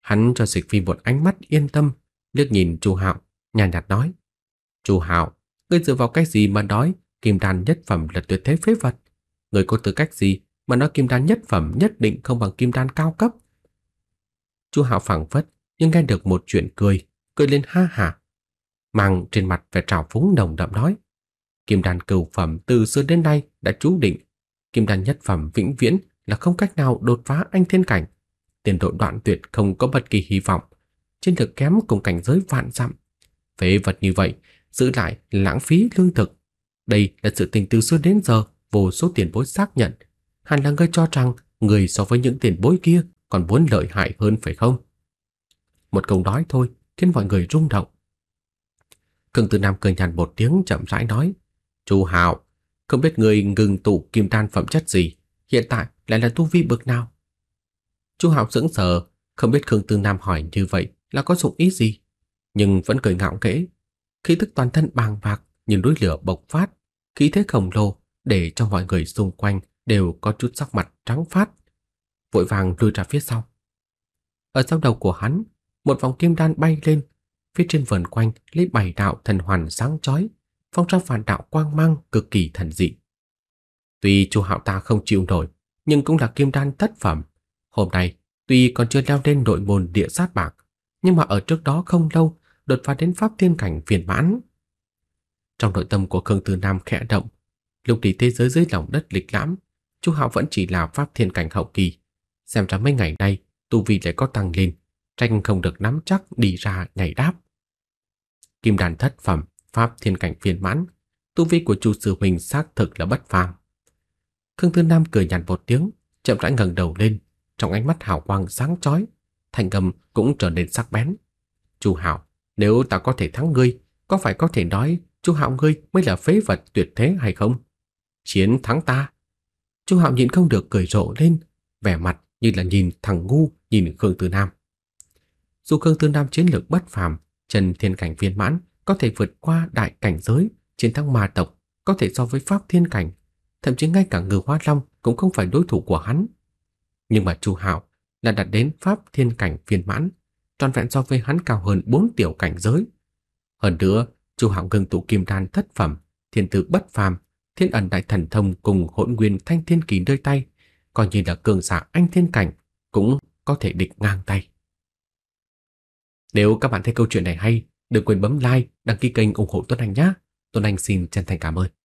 Hắn cho Dịch Phi một ánh mắt yên tâm, liếc nhìn Chu Hạo, nhàn nhạt nói: "Chu Hạo, ngươi dựa vào cái gì mà nói Kim đan nhất phẩm là tuyệt thế phế vật? Người có tư cách gì mà nó kim đan nhất phẩm nhất định không bằng kim đan cao cấp. Chu Hạo phảng phất nhưng nghe được một chuyện cười, cười lên ha hả. Mang trên mặt vẻ trào phúng nồng đậm nói, kim đan cửu phẩm từ xưa đến nay đã chú định, kim đan nhất phẩm vĩnh viễn là không cách nào đột phá anh thiên cảnh, tiền độ đoạn tuyệt không có bất kỳ hy vọng, trên thực kém cùng cảnh giới vạn dặm. Phế vật như vậy, giữ lại lãng phí lương thực. Đây là sự tình từ xưa đến giờ vô số tiền bối xác nhận hẳn là ngươi cho rằng người so với những tiền bối kia còn muốn lợi hại hơn phải không? Một câu nói thôi khiến mọi người rung động. Cường Tử Nam cười nhạt một tiếng chậm rãi nói, "Chu Hạo, không biết người ngừng tụ kim đan phẩm chất gì, hiện tại lại là tu vi bậc nào?" Chu Hạo sững sờ, không biết Cường Tử Nam hỏi như vậy là có dụng ý gì, nhưng vẫn cười ngạo nghễ, khí thức toàn thân bàng bạc như núi lửa bộc phát, khí thế khổng lồ để cho mọi người xung quanh đều có chút sắc mặt trắng phát, vội vàng lùi ra phía sau. Ở sau đầu của hắn, một vòng kim đan bay lên, phía trên vần quanh lấy bảy đạo thần hoàn sáng chói, phong ra phản đạo quang mang cực kỳ thần dị. Tuy Chu Hạo ta không chịu nổi, nhưng cũng là kim đan thất phẩm, hôm nay tuy còn chưa leo lên nội môn địa sát bạc, nhưng mà ở trước đó không lâu đột phá đến pháp thiên cảnh viên mãn. Trong nội tâm của Khương Tử Nam khẽ động, lục đi thế giới dưới lòng đất lịch lãm, chú Hạo vẫn chỉ là pháp thiên cảnh hậu kỳ, xem ra mấy ngày nay tu vi lại có tăng lên, tranh không được nắm chắc đi ra nhảy đáp. Kim đàn thất phẩm, pháp thiên cảnh phiền mãn, tu vi của Chu sư huynh xác thực là bất phàm. Khương Tư Nam cười nhạt một tiếng, chậm rãi ngẩng đầu lên, trong ánh mắt hào quang sáng chói, thành âm cũng trở nên sắc bén. "Chu Hạo, nếu ta có thể thắng ngươi, có phải có thể nói chú Hạo ngươi mới là phế vật tuyệt thế hay không? Chiến thắng ta Chu Hạo nhìn không được cười rộ lên, vẻ mặt như là nhìn thằng ngu nhìn Khương Tư Nam. Dù Khương Tư Nam chiến lược bất phàm, chân thiên cảnh viên mãn, có thể vượt qua đại cảnh giới, chiến thắng ma tộc, có thể so với pháp thiên cảnh, thậm chí ngay cả Ngư Hoa Long cũng không phải đối thủ của hắn. Nhưng mà Chu Hạo là đạt đến pháp thiên cảnh viên mãn, tròn vẹn so với hắn cao hơn 4 tiểu cảnh giới. Hơn nữa, Chu Hạo ngưng tụ kim đan thất phẩm, thiên tư bất phàm, thiên ẩn đại thần thông cùng hỗn nguyên thanh thiên kỳ nơi tay, coi như là cường giả anh thiên cảnh cũng có thể địch ngang tay. Nếu các bạn thấy câu chuyện này hay, đừng quên bấm like, đăng ký kênh ủng hộ Tuấn Anh nhé. Tuấn Anh xin chân thành cảm ơn.